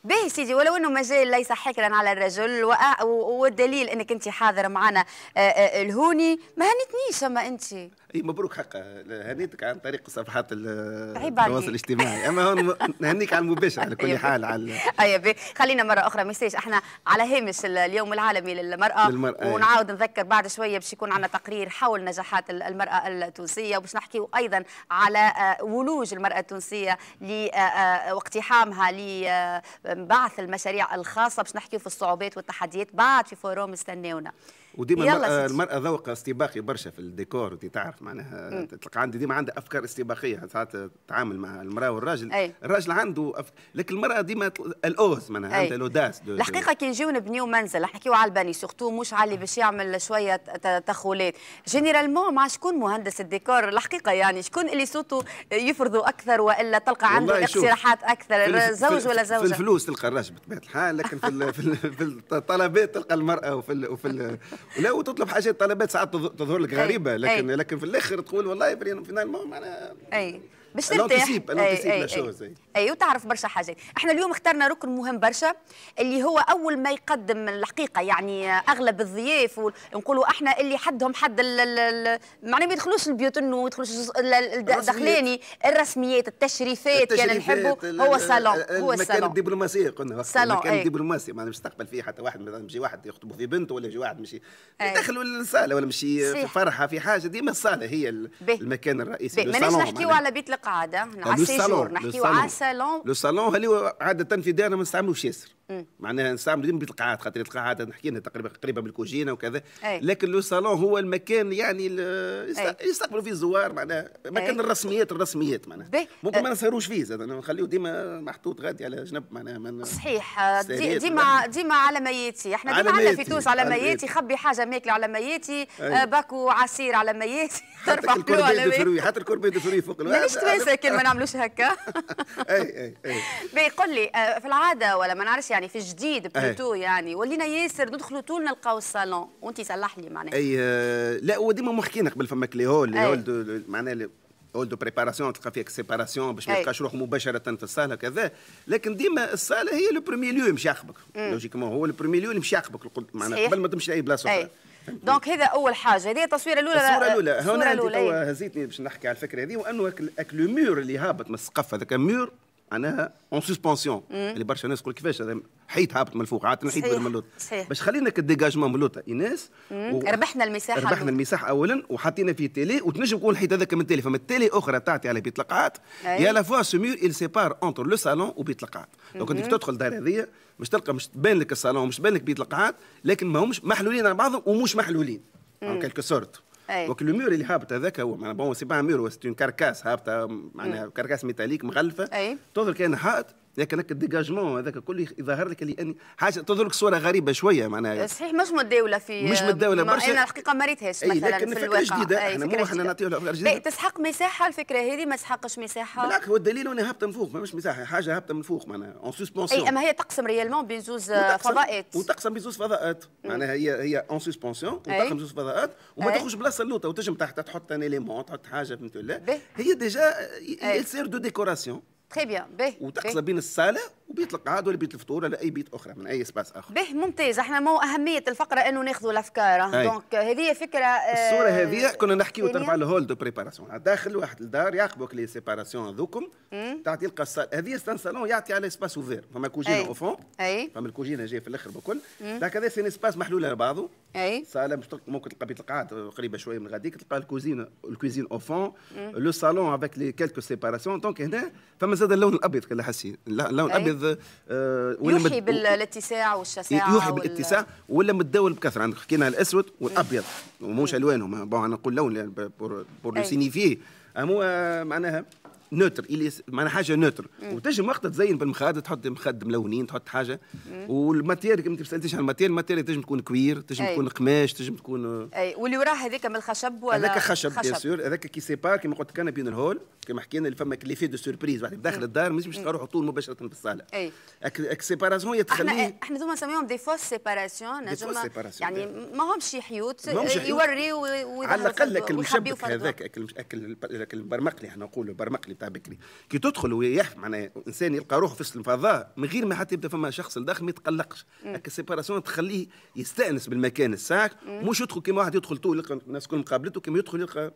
باهي سيدي ولو انه مجال ليس حكرا على الرجل والدليل انك انت حاضر معنا آه، آه، الهوني ما هنتنيش اما انت اي مبروك حقا هنيتك عن طريق صفحات التواصل الاجتماعي اما هون نهنيك على المباشر على كل أيوة. حال على الطيبه خلينا مره اخرى مساج احنا على هامش اليوم العالمي للمراه, للمرأة إيه. ونعاود نذكر بعد شويه باش يكون عندنا تقرير حول نجاحات المراه التونسيه وباش نحكيو ايضا على آه، ولوج المراه التونسيه آه، آه، واقتحامها لبعث المشاريع الخاصه باش نحكيو في الصعوبات والتحديات بعد في فوروم استناونا وديما المرأة, المرأة ذوق استباقي برشا في الديكور انت تعرف معناها تلقى عندي ديما عندها افكار استباقيه ساعات تتعامل مع المرأة والراجل أي. الراجل عنده أف... لكن المرأة ديما الاوز معناها عندها لوداس الحقيقه كي نجيو نبنيو منزل نحكيو على البني سورتو مش على اللي باش يعمل شويه تخولات جينيرالمون مع شكون مهندس الديكور الحقيقه يعني شكون اللي صوته يفرضوا اكثر والا تلقى عنده اقتراحات اكثر زوج ولا زوجه في الفلوس تلقى الراجل بطبيعه الحال لكن في, في الطلبات تلقى المرأة وفي وفي ولا وتطلب حاجات طلبات ساعات تظهر لك غريبه لكن أي. لكن في الاخر تقول والله فينالمون معناها اي باش نرتاح اي وتعرف برشا حاجات احنا اليوم اخترنا ركن مهم برشا اللي هو اول ما يقدم الحقيقه يعني اغلب الضياف ونقولوا احنا اللي حدهم حد معناه ما يدخلوش البيوت انه يدخلوش الدخلاني الرسميات التشريفات كان يعني نحبوا هو صالون هو المكان الدبلوماسي قلنا صالون المكان الدبلوماسي معناها مش تقبل فيه حتى واحد مثلا يجي واحد يخطبوا في بنته ولا يجي واحد مشي يدخلوا الصاله ولا مشي في فرحه في حاجه ديما الصاله هي المكان الرئيسي ماناش نحكيو على بيت قاعده على جور نحكيو على السالون السالون سالون هل عاده في دارنا ما نستعملوش ياسر معناها نستعملوا بالقاعات خاطر القاعات نحكي تقريبا قريبه من الكوجينه وكذا أي. لكن لو صالون هو المكان يعني يستقبلوا فيه الزوار معناها مكان الرسميات الرسميات معناها ممكن ما نسهروش فيه زاد نخليه ديما محطوط غادي على جنب معناها من صحيح دي ديما ديما على مياتي احنا ديما عندنا في تونس على مياتي خبي حاجه ماكله على مياتي آه، باكو عصير على مياتي ترفع حلو على مياتي حتى الكوربي دو فوق الواحد ليش تماسك ما نعملوش هكا اي اي اي قل لي آه، في العاده ولا ما نعرفش يعني في الجديد إيه. بلوتو يعني ولينا ياسر ندخلوا طول نلقاو الصالون وانت صلح لي معناها اي آه، لا هو ديما محكينا قبل هول لي هول إيه. معناها اول دو بريباراسيون تلقى فيك سيباراسيون باش ما يلقاش إيه. روحه مباشره في الصاله كذا لكن ديما الصاله هي لو برومي ليو يمشي عقبك لوجيكمون هو لو برومي ليو اللي يمشي عقبك معناها قبل ما تمشي لاي بلاصه اخرى دونك هذا اول حاجه هذه التصويره الاولى الصوره الاولى هنا هزيتني باش نحكي على الفكره هذه وانه اك لو مور اللي هابط من السقف هذاك مور معناها اون سسبونسيون اللي برشا ناس تقول كيفاش حيت هابط من الفوق عاد نحيد من اللوطه باش خلينا كديجاجمون من اللوطه ايناس و... ربحنا المساحه ربحنا عمي. المساحه اولا وحطينا فيه تيلي وتنجم نقول الحيط هذاك من تيلي فما تيلي اخرى تعطي على بيت القاعات يا لا فوا سو ميور il سيبار اونتر لو سالون وبيت القاعات دونك انت تدخل الدار هذيا مش تلقى مش تبان لك الصالون مش تبان لك بيت القاعات لكن ماهمش محلولين على بعضهم ومش محلولين كيلكو سورت أي. دونك المور اللي هابط هذاك هو معناها بون سي با مور سي اون كاركاس هابطه معناها كاركاس ميتاليك مغلفه أي. تظهر كان حائط ياك لك الديجاجمون هذاك الكل يظهر لك لاني حاجه لك صوره غريبه شويه معناها صحيح مش متداوله في مش متداوله برشا انا الحقيقه ما ريتهاش مثلا لكن في الواقع جديده احنا مو احنا نعطيو الافكار جديده تسحق مساحه الفكره هذه ما تسحقش مساحه بالعكس هو الدليل انها هابطه من فوق ما مش مساحه حاجه هابطه من فوق معناها اون سسبونسيون اي اما هي تقسم ريالمون بين زوز فضاءات وتقسم بين زوز فضاءات معناها هي هي اون سسبونسيون وتقسم زوز فضاءات وما تخرجش بلاصه اللوطه وتجم تحت تحط ان اليمون تحط حاجه فهمت ولا هي ديجا سير دو ديكوراسيون تري بيان باهي بين الصاله وبيت القعاد ولا بيت الفطور ولا اي بيت اخرى من اي سباس اخر به ممتاز احنا مو اهميه الفقره انه ناخذوا الافكار دونك هذه فكره الصوره آه، هذه كنا نحكيو تبع الهول دو بريباراسيون داخل واحد الدار يعقبك لي سيباراسيون هذوكم تعطي لك هذه ستان سالون يعطي على سباس اوفير فما كوجينه او فون فما الكوجينه جايه في الاخر بكل ذاك هذا سين سباس محلول على بعضه اي صاله ممكن تلقى بيت القعاد قريبه شويه من غاديك تلقى الكوزين الكوزين او فون لو سالون افيك لي كيلكو سيباراسيون دونك هنا فما زاد اللون الابيض كلا حسين اللون الابيض الاستاذ آه يوحي بالاتساع والشساعه يوحي بالاتساع ولا متداول بكثره عندك حكينا الاسود والابيض وموش الوانهم بون نقول لون بور لو سينيفيه هو آه، معناها نوتر اللي معناها حاجه نوتر وتنجم وقتها تزين بالمخاد تحط مخد ملونين تحط حاجه والماتير انت سالتيش على الماتير الماتير تنجم تكون كوير تنجم تكون قماش تنجم تكون آه. اي واللي وراه هذاك من الخشب ولا هذاك خشب بيان سور هذاك كي سيبار كما قلت لك انا بين الهول كما حكينا اللي فما في دو سوربريز واحد داخل الدار مش باش تروح طول مباشره بالصاله اي أك... أك سيباراسيون احنا ثم نسميهم دي فوس سيباراسيون يعني إيه. ما همش آه، حيوت يوري ويظهر على الاقل اكل مشبك هذاك اكل اكل البرمقلي احنا نقولوا برمقلي بتاع بكري كي تدخل ويح معناها انسان يلقى روحه في الفضاء من غير ما حتى يبدا فما شخص لداخل ما يتقلقش هكا السيباراسيون تخليه يستانس بالمكان الساك مش يدخل كيما واحد يدخل تو يلقى الناس كل مقابلته كيما يدخل يلقى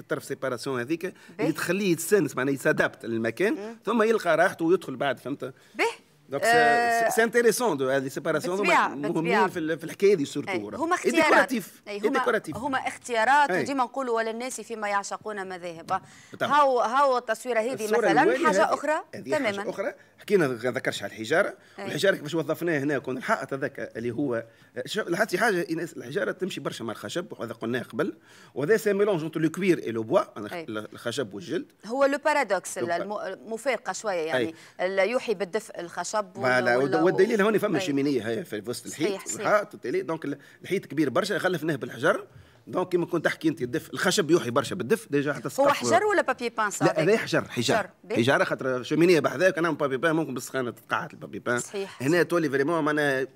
الطرف سيباراسيون هذيك اللي تخليه يتسانس معناها يتسادابت للمكان ثم يلقى راحته ويدخل بعد فهمت به دونك سي انتيريسون دو هذه سيباراسيون مهمين في, في الحكايه دي سورتو هما اختيارات ديكوراتيف هما, اختيارات وديما نقولوا ولا الناس فيما يعشقون مذاهب هاو هاو التصويره هذه مثلا حاجه اخرى تماما حاجه اخرى حكينا ذكرش على الحجاره والحجاره الحجاره وظفناها هنا كون الحائط هذاك اللي هو لاحظتي حاجه الحجاره تمشي برشا مع الخشب وهذا قلناه قبل وهذا سي ميلونج انتو لو كوير اي لو بوا الخشب والجلد هو لو بارادوكس المفارقه شويه يعني يوحي بالدفء الخشب الرب ولا والدليل هوني فما طيب. شيمينيه هي في وسط الحيط حاطط عليه دونك الحيط كبير برشا خلفناه بالحجر دونك كيما كنت تحكي انت الدف الخشب يوحي برشا بالدف ديجا حتى هو حجر ولا بابي بان لا هذا حجر حجار حجاره خاطر شيمينيه بحذاك انا بابي بان ممكن بالسخانه تتقعد البابي بان صحيح هنا تولي فريمون معناها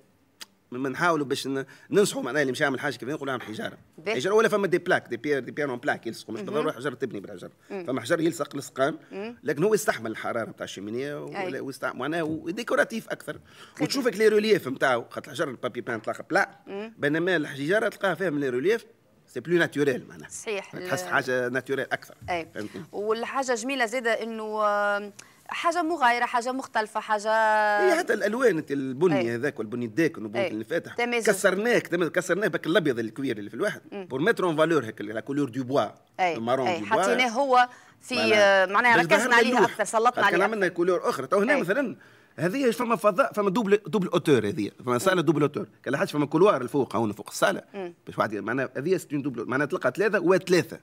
نحاولوا باش ننصحوا معناها اللي مش يعمل حاجه كبيره نقول اعمل حجاره حجاره ولا فما دي بلاك دي بيير دي بيير اون بلاك يلصقوا مش بالضروره حجر تبني بالحجر فما حجر يلصق لصقان لكن هو يستحمل الحراره نتاع الشيمينيه ويستعمل معناها ديكوراتيف اكثر وتشوفك لي ريليف نتاعو خاطر الحجر البابي بان تلقى بلا بينما الحجاره تلقاها فيها من لي ريليف سي بلو ناتوريل معناها صحيح تحس حاجه ناتوريل اكثر اي والحاجه جميله زاده انه حاجه مغايره حاجه مختلفه حاجه هي حتى الالوان البني إيه. هذاك والبني الداكن والبني إيه. الفاتح كسرناه كسرناه بك الابيض الكوير اللي في الواحد بور ميتر اون فالور هيك لا كولور دو بوا المارون دو بوا حطيناه هو في آه، معناها, ركزنا عليه اكثر سلطنا عليه عملنا كولور اخرى تو هنا إيه. مثلا هذه فما فضاء فما دوبل دوبل اوتور هذه فما صاله دوبل اوتور كان حاجه فما كولوار الفوق هون فوق الصاله باش واحد معناها هذه ستون دوبل معناها تلقى ثلاثه وثلاثه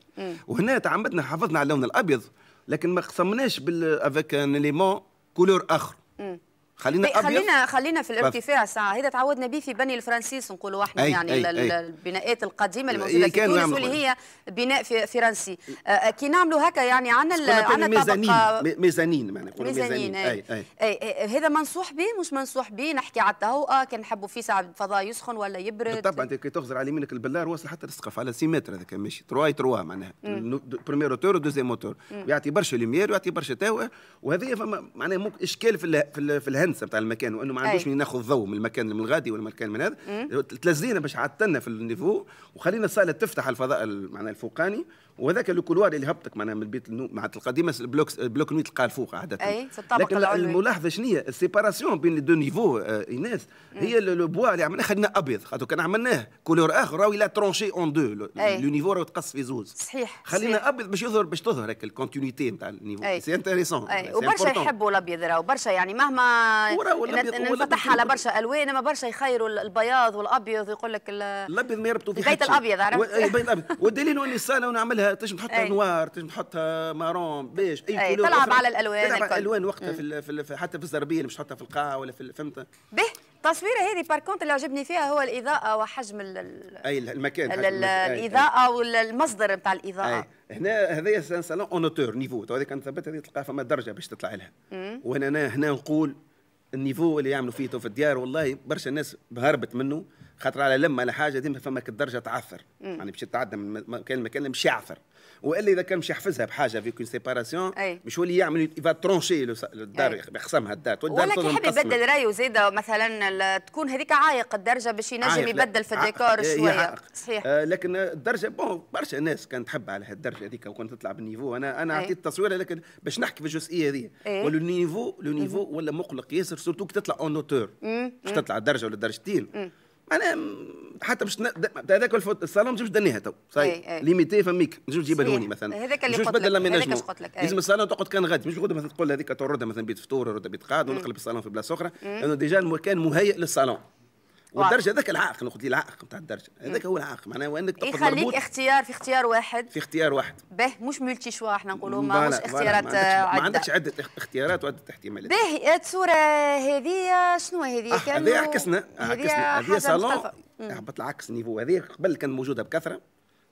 وهنا تعمدنا حافظنا على اللون الابيض لكن ما قسمناش بال افيك ان اليمون كولور اخر خلينا ابيض خلينا خلينا في الارتفاع ساعه هذا تعودنا به في بني الفرنسيس نقولوا احنا أي يعني البنائات البناءات القديمه الموجوده إيه، في تونس واللي هي بناء فرنسي أه، أه، كي نعملوا هكا يعني عن عندنا ميزانين ميزانين معناها ميزانين أي. أي. أي. أي. هذا منصوح به مش منصوح به نحكي على التهوئه كان نحبوا فيه ساعه الفضاء يسخن ولا يبرد طبعا انت كي تخزر على يمينك البلار واصل حتى السقف على سي متر هذاك ماشي 3 3 معناها بريمير اوتور ودوزيام موتور يعطي برشا لوميير ويعطي برشا تهوئه وهذه فما معناها اشكال في في الهندسه السنسر تاع المكان وانه ما عندوش من ناخذ ضوء من المكان من الغادي ولا المكان من هذا تلزينا باش عدتنا في النيفو وخلينا الصاله تفتح الفضاء معناها الفوقاني وهذاك الكولوار اللي هبطك معناها من البيت النو معناتها القديمه البلوك البلوك نويت تلقاه الفوق عاده اي لكن الملاحظه شنو هي السيباراسيون بين دو نيفو آه، ايناس هي لو بوا اللي عملناه خدنا ابيض خاطر كان عملناه كولور اخر راهو لا ترونشي اون دو لو نيفو راهو تقص في زوز صحيح خلينا صحيح. ابيض باش يظهر باش تظهر هيك الكونتينيتي نتاع النيفو سي انتريسون وبرشا يحبوا الابيض راهو برشا يعني مهما نفتحها على برشا الوان اما برشا يخيروا البياض والابيض ويقول لك الابيض ما يربطوا في الابيض عرفت الابيض والدليل اني صار ونعملها كلها تنجم تحطها نوار تنجم تحطها مارون بيج اي, أي. تلعب على الالوان تلعب على الالوان وقتها في, في حتى في الزربيه اللي مش تحطها في القاعه ولا في فهمت به التصويره هذه باركونت اللي عجبني فيها هو الاضاءه وحجم ال اي المكان الاضاءه والمصدر نتاع الاضاءه أي. هنا هذايا سالون اونوتور نيفو تو هذيك ثبت هذه تلقى فما درجه باش تطلع لها وانا هنا نقول النيفو اللي يعملوا فيه تو في الديار والله برشا ناس هربت منه خاطر على لما حاجه ديما فماك الدرجه تعثر يعني باش تتعدى من مكان لمكان مش يعثر والا اذا كان مش يحفزها بحاجه في كون سيباراسيون مش هو اللي يعمل يفا ترونشي الدار يخصمها الدار ولا كي يحب يبدل رايه زاده مثلا تكون هذيك عائق الدرجه باش ينجم يبدل في الديكور شويه عائق. صحيح آه لكن الدرجه بون برشا ناس كانت تحب على الدرجه هذيك وكنت تطلع بالنيفو انا انا عطيت تصويره لكن باش نحكي في الجزئيه هذه ولو نيفو لو نيفو ولا مقلق ياسر سورتو كي تطلع اون اوتور باش تطلع الدرجه ولا درجتين انا حتى مش هذاك الفوت الصاله ما تجيبش دنيها تو صاي إيه. ليميتي فميك ما تجيبش تجيبها لهوني مثلا هذاك اللي قلت لك هذاك إيه. لك لازم الصاله تقعد كان غادي مش تقعد مثلا تقول هذيك تردها مثلا بيت فطور ردها بيت قاعد ونقلب الصالون في بلاصه اخرى لانه ديجا المكان مهيئ للصالون والدرجه هذاك العائق اللي لي العائق نتاع الدرجه هذاك هو العائق معناه وانك تقعد يخليك مربوط اختيار في اختيار واحد في اختيار واحد به مش ملتي شوا احنا نقولوا ما مش اختيارات ما عندكش عده اختيارات وعده احتمالات به الصوره هذه شنو هذه آه، كانوا آه، هذه عكسنا عكسنا هذه صالون آه، هبط العكس نيفو هذه قبل كانت موجوده بكثره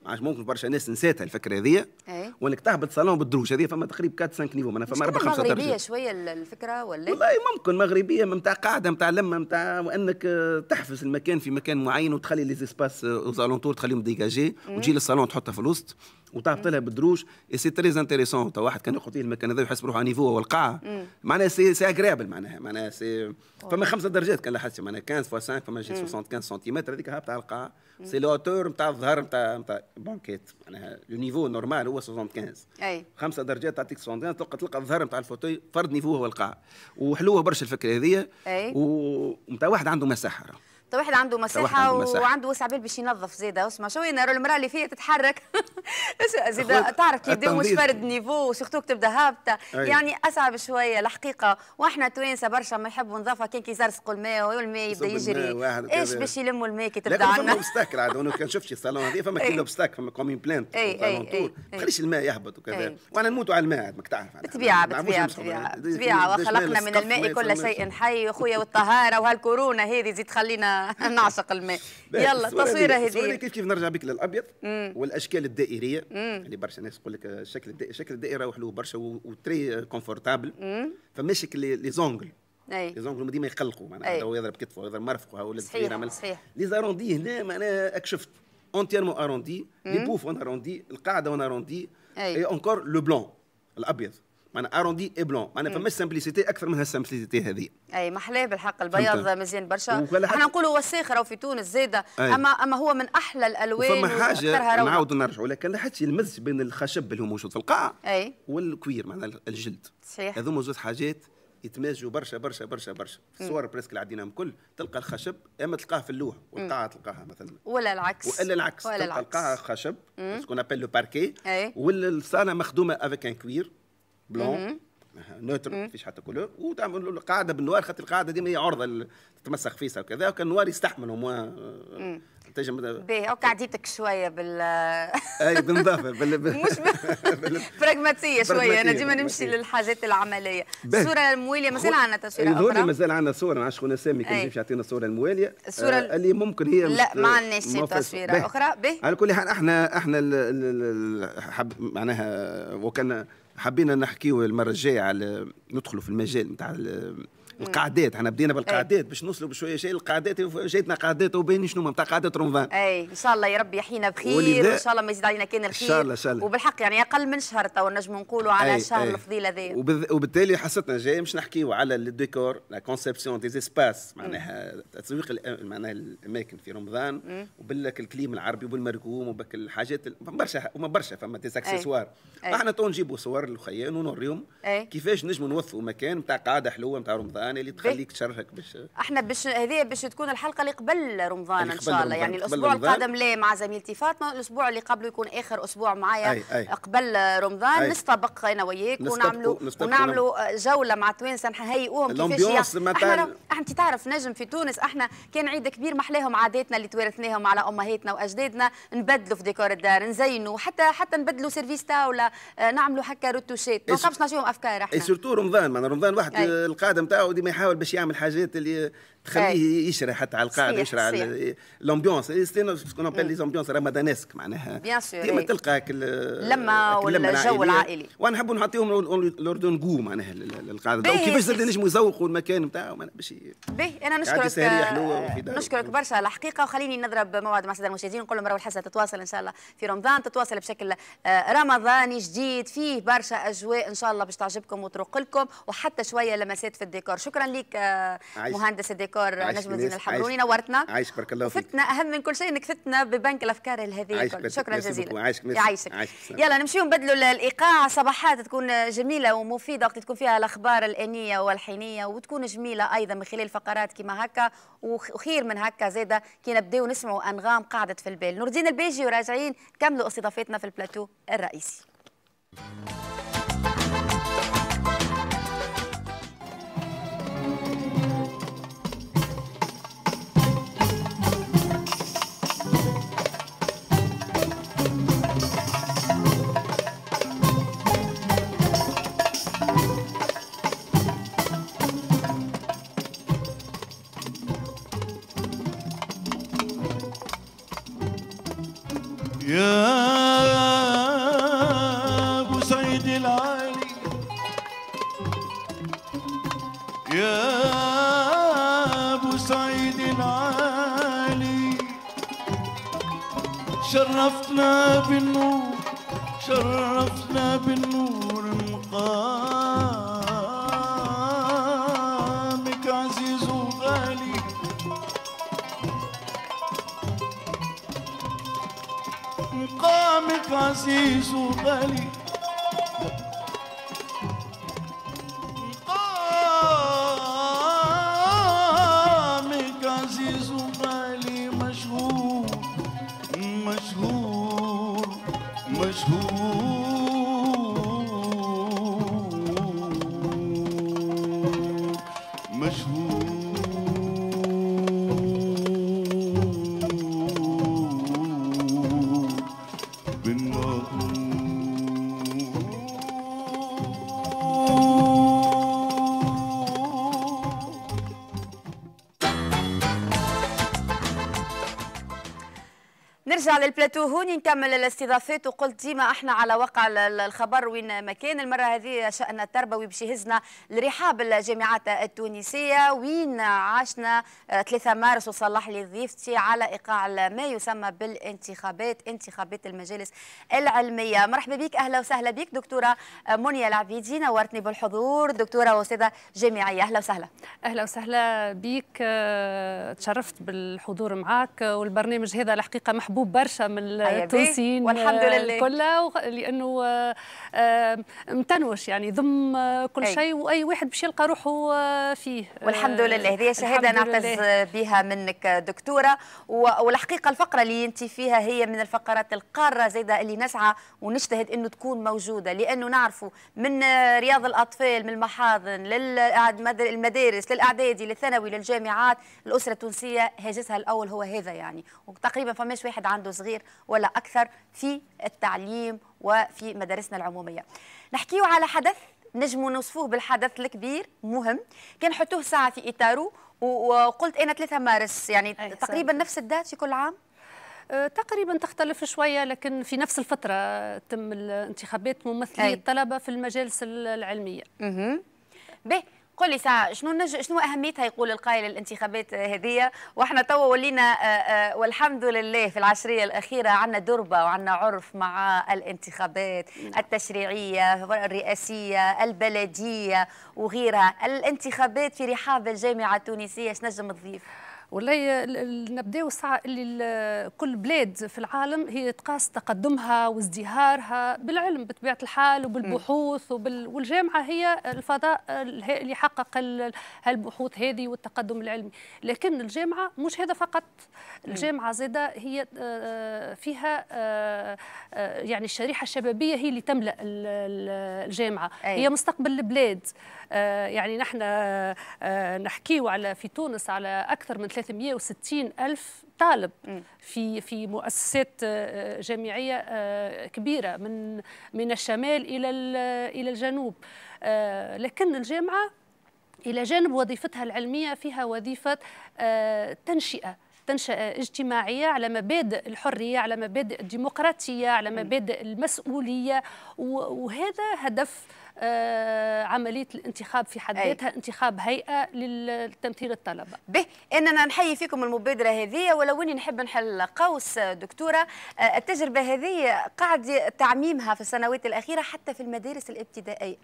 ما ممكن برشا ناس نسيتها الفكره هذه ايه؟ وانك تهبط صالون بالدروج هذه فما تقريبا 4 5 نيفو معناها فما 4 5 درجات مغربيه شويه الفكره ولا والله ممكن مغربيه نتاع قاعده نتاع لمه نتاع وانك آه، تحفز المكان في مكان معين وتخلي لي زيسباس اوزالونتور تخليهم ديجاجي إيه. وتجي للصالون تحطها في الوسط وتعطي لها بالدروج سي تري انتريسون تو واحد كان يقعد المكان هذا يحس بروحه نيفو والقاعه معناها سي سي اغريابل معناها معناها سي فما خمسه درجات كان لاحظت معناها 15 فوا 5 فما جي 75 سنتيمتر هذيك هابطه على القاعه سي لوتور نتاع الظهر نتاع نتاع بانكيت معناها لو نيفو نورمال هو 75 اي خمسه درجات تعطيك 75 تلقى تلقى الظهر نتاع الفوتوي فرد نيفو هو القاعه وحلوه برشا الفكره هذه اي ونتاع واحد عنده مساحه تو واحد عنده مساحه وعنده وسع بال باش ينظف زيد اسمع شو انا المراه اللي فيها تتحرك زيد تعرف كي مش فرد نيفو سورتو تبدا هابطه أيوة. يعني اصعب شويه الحقيقه واحنا توانسه برشا ما يحبوا نظافه كان كي يزرسقوا الماء والماء يبدا يجري ايش باش يلموا الماء كي تبدا عندنا فما اوبستاكل عاد انا كان شفت الصالون هذه فما إيه. كيلو اوبستاكل فما كومين بلانت إيه، ما تخليش إيه، الماء يهبط وكذا وانا نموت على الماء ماك تعرف بالطبيعه بالطبيعه وخلقنا من الماء كل شيء حي اخويا والطهاره وهالكورونا هذه زيد تخلينا نعشق الماء يلا تصويره هذه كيف كيف نرجع بك للابيض والاشكال الدائريه اللي يعني برشا ناس تقول لك الشكل الدائري الشكل الدائري يروح برشا وتري كونفورتابل فماشيك لي زونغل اي لي زونغل ديما يقلقوا معناها هو يضرب كتفه يضرب مرفقه هو صحيح عمل صحيح لي زاروندي هنا معناها اكشفت اونتيرمون اروندي لي بوف اون اروندي القاعده اون اروندي اي اونكور لو بلون الابيض معناها اروندي اي بلون معناها فماش سامبليسيتي اكثر من هالسامبليسيتي هذه اي محلاه بالحق البياض مزيان برشا احنا نقولوا وساخ راهو في تونس زاده اما اما هو من احلى الالوان فما حاجه نعاود نرجع لكن حتى المزج بين الخشب اللي هو موجود في القاع اي والكوير معناها الجلد صحيح هذوما زوج حاجات يتمازجوا برشا برشا برشا برشا الصور بريسك اللي عديناهم الكل تلقى الخشب اما تلقاه في اللوح والقاعه تلقاها مثلا ولا العكس ولا العكس ولا تلقى القاعه خشب سكون ابل لو باركي ولا الصاله مخدومه افيك ان كوير بلون نوتر ما فيش حتى كولور وتعمل له قاعده بالنوار خاطر القاعده ديما هي عرضه تتمسخ فيها وكذا وكان النوار يستحمل هما تجم باهي او قعدتك شويه بال اي بالنظافه بال مش براغماتيه شويه انا ديما نمشي للحاجات العمليه الصوره المواليه مازال عندنا تصوير اخرى مازال عندنا صوره إيه، ما شكون خونا سامي كان يجيبش يعطينا الصوره المواليه الصوره اللي ممكن هي لا ما عندناش تصويره اخرى باهي على كل حال احنا احنا معناها وكان حبينا نحكيو المره الجايه على ندخله في المجال نتاع القعدات احنا بدينا بالقعدات إيه. باش نوصلوا بشويه شيء القعدات جاتنا قعدات وبين شنو نتاع قعدات رمضان اي ان شاء الله يا ربي يحيينا بخير وان شاء الله ما يزيد علينا كان الخير ان شاء الله ان شاء الله وبالحق يعني اقل من شهر تو نجم نقولوا على أي شهر إيه. الفضيله ذي وبذ... وبالتالي حصتنا جايه مش نحكيو على الديكور لا كونسيبسيون دي سباس معناها تسويق معناها الاماكن في رمضان وبالك الكليم العربي وبالمرقوم وبك الحاجات برشا وما برشا فما دي اكسسوار احنا تو نجيبوا صور للخيان ونوريهم إيه. كيفاش نجموا نوثقوا مكان نتاع قاعده حلوه نتاع رمضان رمضان اللي تخليك تشرهك باش احنا باش هذه باش تكون الحلقه اللي قبل رمضان ان شاء الله يعني الاسبوع القادم لا مع زميلتي فاطمه الاسبوع اللي قبله يكون اخر اسبوع معايا قبل رمضان نستبق انا وياك ونعملوا ونعملوا جوله مع توينس نهيئوهم كيفاش احنا انت تعرف نجم في تونس احنا كان عيد كبير محلاهم عاداتنا اللي توارثناهم على امهاتنا واجدادنا نبدلوا في ديكور الدار نزينوا حتى حتى نبدلوا سيرفيس تاولا آه، نعملوا حكا روتوشات ما إيه، نقابش نعطيهم افكار احنا إيه، سورتو رمضان معنا رمضان واحد القاعده تاعو ما يحاول باش يعمل حاجات اللي تخليه يشرح حتى على القاعده يشرح على الامبيونس إيه، سكون لي ليزومبيونس رمضانيسك معناها بيان ديما إيه. تلقى هاك اللمه والجو العائلي وانا ونحب نعطيهم لوردون جو معناها القاعده وكيفاش كيفاش زاد نجموا يزوقوا المكان نتاعهم باش به انا نشكرك آه، نشكرك برشا على الحقيقه وخليني نضرب موعد مع الساده المشاهدين نقول لهم راهو الحصه تتواصل ان شاء الله في رمضان تتواصل بشكل آه، رمضاني جديد فيه برشا اجواء ان شاء الله باش تعجبكم وتروق لكم وحتى شويه لمسات في الديكور شكرا لك آه، مهندس الديكور ديكور نجم الدين الحمروني نورتنا عايشك بارك الله فيك فتنا اهم من كل شيء انك فتنا ببنك الافكار الهذيه شكرا جزيلا عايشك يعيشك يلا نمشيو نبدلوا الايقاع صباحات تكون جميله ومفيده وقت تكون فيها الاخبار الانيه والحينيه وتكون جميله ايضا من خلال فقرات كما هكا وخير من هكا زاده كي نبداو نسمعوا انغام قعدت في البال نور الدين البيجي وراجعين كملوا استضافتنا في البلاتو الرئيسي شرفنا بالنور شرفنا بالنور مقامك عزيز وغالي مقامك عزيز وغالي بلاتو هوني نكمل الاستضافات وقلت ديما احنا على وقع الخبر وين ما كان المره هذه شان التربوي باش يهزنا لرحاب الجامعات التونسيه وين عاشنا 3 مارس وصلح لي ضيفتي على ايقاع ما يسمى بالانتخابات انتخابات المجالس العلميه مرحبا بك اهلا وسهلا بك دكتوره منيا العبيدي نورتني بالحضور دكتوره واستاذه جامعيه اهلا وسهلا اهلا وسهلا بك آه، تشرفت بالحضور معك والبرنامج هذا الحقيقه محبوب برشا من أيوة، التونسيين والحمد لله كلها لانه آه، متنوش يعني ضم آه، كل شيء واي واحد باش يلقى روحه آه، فيه والحمد لله هذه شهاده نعتز بها منك دكتوره والحقيقه الفقره اللي انت فيها هي من الفقرات القاره زايده اللي نسعى ونجتهد انه تكون موجوده لانه نعرفوا من رياض الاطفال من المحاضن للمدارس للاعدادي للثانوي للجامعات الاسره التونسيه هاجسها الاول هو هذا يعني وتقريبا فماش واحد عنده صغير غير ولا أكثر في التعليم وفي مدارسنا العمومية نحكيه على حدث نجموا نوصفوه بالحدث الكبير مهم كان حطوه ساعة في إطاره وقلت أنا 3 مارس يعني تقريبا نفس الدات في كل عام أه، تقريبا تختلف شويه لكن في نفس الفتره تم الانتخابات ممثلي الطلبه في المجالس العلميه. اها. قل لي ساعه شنو نج... شنو اهميتها يقول القائل الانتخابات هذه واحنا توا ولينا آه، آه، والحمد لله في العشريه الاخيره عندنا دربه وعندنا عرف مع الانتخابات التشريعيه الرئاسيه البلديه وغيرها الانتخابات في رحاب الجامعه التونسيه شنجم تضيف والله نبداو الساعه اللي كل بلاد في العالم هي تقاس تقدمها وازدهارها بالعلم بطبيعه الحال وبالبحوث وبال... والجامعه هي الفضاء اللي حقق هالبحوث هذه والتقدم العلمي لكن الجامعه مش هذا فقط الجامعه زاده هي آه، فيها آه، آه، يعني الشريحه الشبابيه هي اللي تملا الجامعه هي مستقبل البلاد آه، يعني نحن آه، نحكيه على في تونس على أكثر من 360 ألف طالب في في مؤسسات آه، جامعيه كبيره من من الشمال الى الى الجنوب لكن الجامعه الى جانب وظيفتها العلميه فيها وظيفه تنشئه تنشئة اجتماعية على مبادئ الحرية على مبادئ الديمقراطية على مبادئ المسؤولية وهذا هدف آه، عمليه الانتخاب في حد ذاتها انتخاب هيئه لتمثيل الطلبه. به اننا نحيي فيكم المبادره هذه ولو اني نحب نحل قوس دكتوره آه، التجربه هذه قاعد تعميمها في السنوات الاخيره حتى في المدارس الابتدائيه.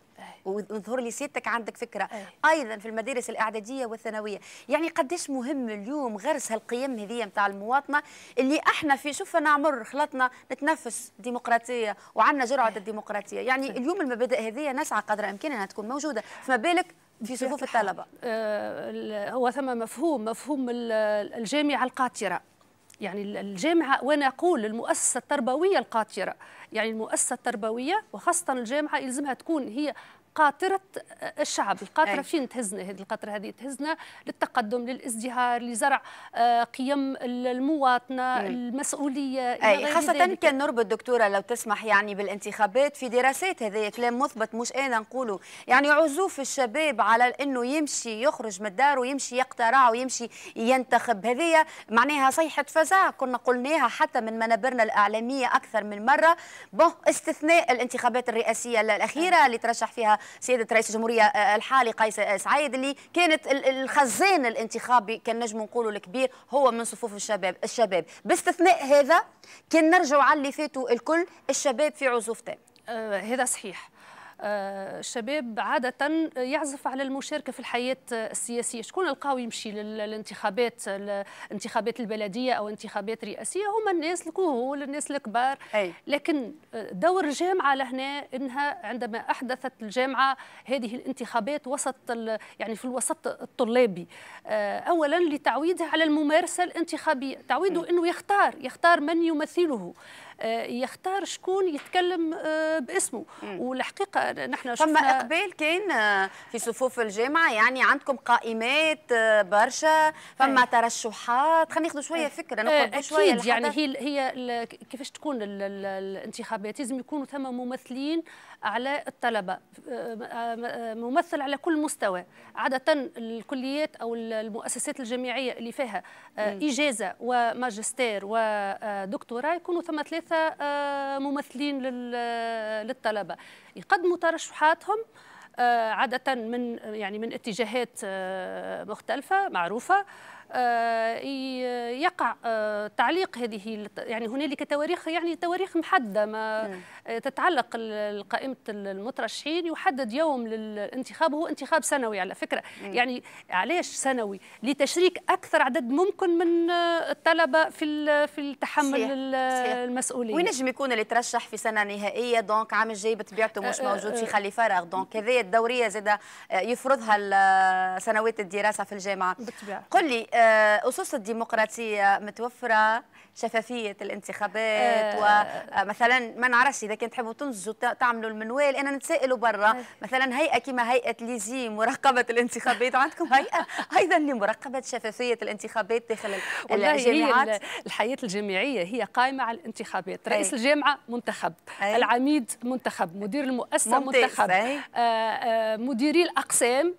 وظهور لي سيادتك عندك فكره ايضا في المدارس الاعداديه والثانويه يعني قديش مهم اليوم غرس هالقيم هذه نتاع المواطنه اللي احنا في شفنا عمر خلطنا نتنفس ديمقراطيه وعندنا جرعه الديمقراطيه يعني اليوم المبادئ هذه نسعى قدر امكان انها تكون موجوده فما بالك في صفوف الطلبه آه هو ثم مفهوم مفهوم الجامعه القاطره يعني الجامعة وأنا أقول المؤسسة التربوية القاطرة يعني المؤسسة التربوية وخاصة الجامعة يلزمها تكون هي قاطره الشعب القاطره فين تهزنا هذه القاطره هذه تهزنا للتقدم للازدهار لزرع آه، قيم المواطنه المسؤوليه أي خاصه كان نربط دكتوره لو تسمح يعني بالانتخابات في دراسات هذه كلام مثبت مش انا نقوله يعني عزوف الشباب على انه يمشي يخرج من الدار ويمشي يقترع ويمشي ينتخب هذه معناها صيحه فزع كنا قلناها حتى من منابرنا الاعلاميه اكثر من مره بون استثناء الانتخابات الرئاسيه الاخيره اللي ترشح فيها سياده رئيس الجمهوريه آه، آه، الحالي قيس آه، سعيد اللي كانت الخزان الانتخابي كان نجم نقوله الكبير هو من صفوف الشباب الشباب باستثناء هذا كان نرجع على اللي فاتوا الكل الشباب في عزوف آه هذا صحيح الشباب آه، عادة يعزف على المشاركة في الحياة السياسية شكون القاوي يمشي للانتخابات انتخابات البلدية أو انتخابات رئاسية هما الناس الكهول الناس الكبار أي. لكن دور الجامعة لهنا إنها عندما أحدثت الجامعة هذه الانتخابات وسط يعني في الوسط الطلابي آه، أولا لتعويده على الممارسة الانتخابية تعويده أنه يختار يختار من يمثله آه، يختار شكون يتكلم آه، باسمه والحقيقه نحن شفنا ثم اقبال كان آه، في صفوف الجامعه يعني عندكم قائمات برشا فما إيه. ترشحات خلينا ناخذ شويه إيه. فكره نقربوا شويه اكيد يعني هي هي كيفاش تكون الانتخابات لازم يكونوا ثم ممثلين على الطلبه آه، ممثل على كل مستوى عاده الكليات او المؤسسات الجامعيه اللي فيها آه، اجازه وماجستير ودكتوراه يكونوا ثم ثلاثه آه، ممثلين للطلبه يقدموا ترشحاتهم عادة من يعني من اتجاهات مختلفة معروفة آه، يقع آه، تعليق هذه يعني هنالك تواريخ يعني تواريخ محدده ما آه، تتعلق قائمه المترشحين يحدد يوم للانتخاب هو انتخاب سنوي على فكره يعني علاش سنوي لتشريك اكثر عدد ممكن من الطلبه في في التحمل المسؤوليه وينجم يكون اللي ترشح في سنه نهائيه دونك عام الجاي بطبيعته مش موجود في خلي فراغ دونك هذه الدوريه زاده يفرضها سنوات الدراسه في الجامعه بالطبيعه قل لي آه، أسس الديمقراطية متوفرة شفافية الانتخابات آه. ومثلا ما نعرفش إذا كنت تحبوا تنزوا تعملوا المنوال أنا نتسائلوا برا مثلا هيئة كما هيئة ليزي مراقبة الانتخابات عندكم هيئة أيضا لمراقبة شفافية الانتخابات داخل الجامعات الحياة الجامعية هي قائمة على الانتخابات رئيس الجامعة منتخب العميد منتخب مدير المؤسسة منتخب آه، مديري الأقسام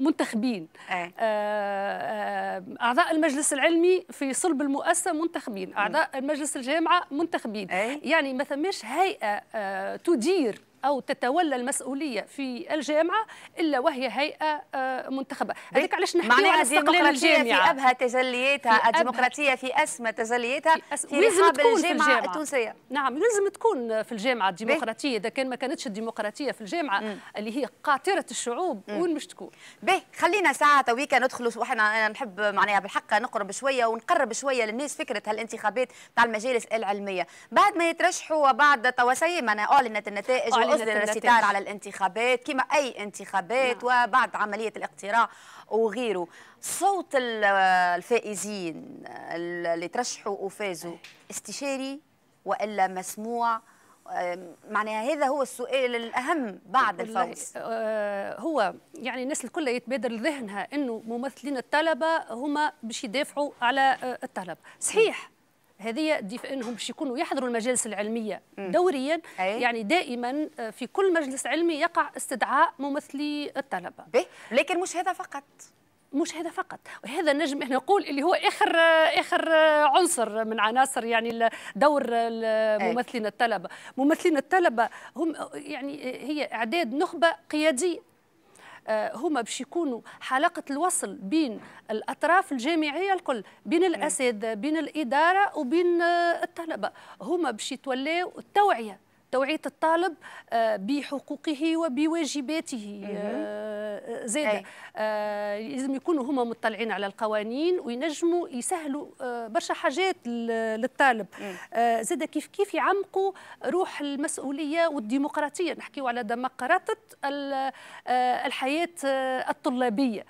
منتخبين أي. آه، آه، اعضاء المجلس العلمي في صلب المؤسسه منتخبين اعضاء مجلس الجامعه منتخبين أي. يعني مثلا مش هيئه آه، تدير أو تتولى المسؤولية في الجامعة إلا وهي هيئة آه، منتخبة هذيك علاش نحكي على استقلال الجامعة في أبهى تجلياتها الديمقراطية في أسمى تجلياتها في, في تكون الجامعة, في الجامعة التونسية نعم لازم تكون في الجامعة الديمقراطية إذا كان ما كانتش الديمقراطية في الجامعة م. اللي هي قاطرة الشعوب وين مش تكون به خلينا ساعة تويكا ندخلوا وإحنا آه، نحب معناها بالحق نقرب شوية ونقرب شوية للناس فكرة هالانتخابات تاع المجالس العلمية بعد ما يترشحوا وبعد توسيم أنا أعلنت النتائج حسن الستار على الانتخابات كما أي انتخابات نعم. وبعد عملية الاقتراع وغيره صوت الفائزين اللي ترشحوا وفازوا استشاري وإلا مسموع معناها هذا هو السؤال الأهم بعد الفوز أه، هو يعني الناس الكل يتبادر لذهنها أنه ممثلين الطلبة هما باش يدافعوا على أه، الطلب صحيح هذه في انهم باش يكونوا يحضروا المجالس العلميه دوريا أي. يعني دائما آه، في كل مجلس علمي يقع استدعاء ممثلي الطلبه بيه. لكن مش هذا فقط مش هذا فقط وهذا نجم احنا نقول اللي هو اخر آه، اخر آه، عنصر من عناصر يعني دور ممثلين الطلبه ممثلين الطلبه هم يعني هي اعداد نخبه قياديه آه، هما باش يكونوا حلقه الوصل بين الاطراف الجامعيه الكل بين الاساتذه بين الاداره وبين آه، الطلبه هما باش يتولوا التوعيه توعية الطالب آه، بحقوقه وبواجباته آه، آه، زادة لازم يكونوا هما مطلعين على القوانين وينجموا يسهلوا برشا حاجات للطالب زادة كيف كيف يعمقوا روح المسؤولية والديمقراطية نحكيو على دمقراطة الحياة الطلابية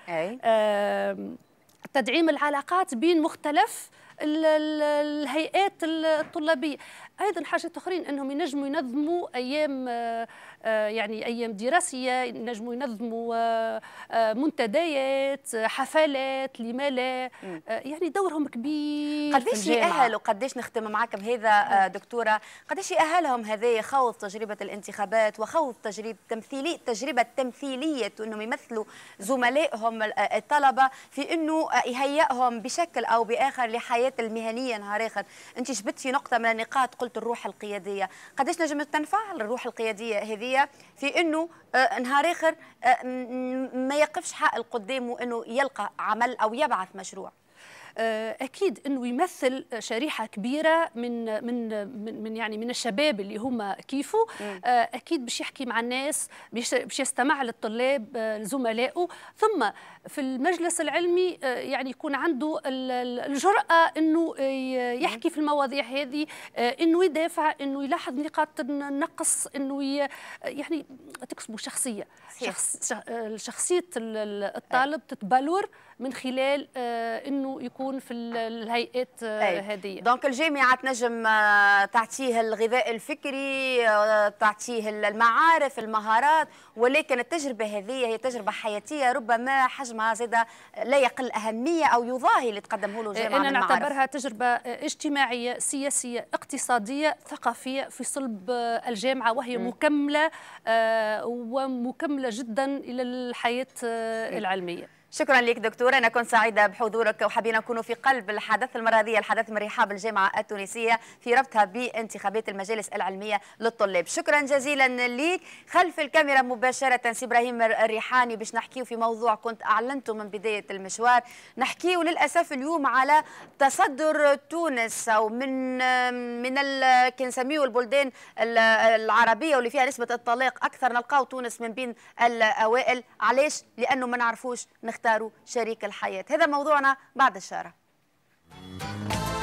تدعيم العلاقات بين مختلف الهيئات الطلابيه ايضا حاجه اخرين انهم ينجموا ينظموا ايام آه، آه، يعني ايام دراسيه نجموا ينظموا آه، آه، منتديات حفلات لما لا يعني دورهم كبير قداش يأهل وقداش نختم معك بهذا دكتوره قداش يأهلهم هذا خوض تجربه الانتخابات وخوض تجربه تمثيلي تجربه تمثيليه انهم يمثلوا زملائهم الطلبه في انه يهيئهم بشكل او باخر لحياه المهنيه نهار اخر انت جبت في نقطه من النقاط قلت الروح القياديه قداش نجم تنفع الروح القياديه هذه الدوليه في انه آه، نهار اخر آه، ما يقفش حائل قدامه انه يلقى عمل او يبعث مشروع آه، اكيد انه يمثل شريحه كبيره من من من يعني من الشباب اللي هما كيفه آه، اكيد باش يحكي مع الناس باش يستمع للطلاب آه، لزملائه ثم في المجلس العلمي يعني يكون عنده الجراه انه يحكي في المواضيع هذه انه يدافع انه يلاحظ نقاط النقص انه يعني تكسبوا شخصيه شخص شخصيه الطالب تتبلور من خلال انه يكون تكون في الهيئات آه، هذه دونك الجامعه تنجم آه، تعطيه الغذاء الفكري آه، تعطيه المعارف المهارات ولكن التجربه هذه هي تجربه حياتيه ربما حجمها زاده لا يقل اهميه او يضاهي اللي تقدمه له الجامعه انا نعتبرها تجربه اجتماعيه سياسيه اقتصاديه ثقافيه في صلب الجامعه وهي م. مكمله ومكمله جدا الى الحياه العلميه شكرا لك دكتور انا كنت سعيده بحضورك وحابين نكونوا في قلب الحدث المره هذه الحدث رحاب الجامعه التونسيه في ربطها بانتخابات المجالس العلميه للطلاب شكرا جزيلا لك خلف الكاميرا مباشره سي ابراهيم الريحاني باش نحكيو في موضوع كنت اعلنته من بدايه المشوار نحكيو للاسف اليوم على تصدر تونس او من من كي نسميو البلدان العربيه واللي فيها نسبه الطلاق اكثر نلقاو تونس من بين الاوائل علاش لانه ما نعرفوش نختار تختاروا شريك الحياة هذا موضوعنا بعد الشارع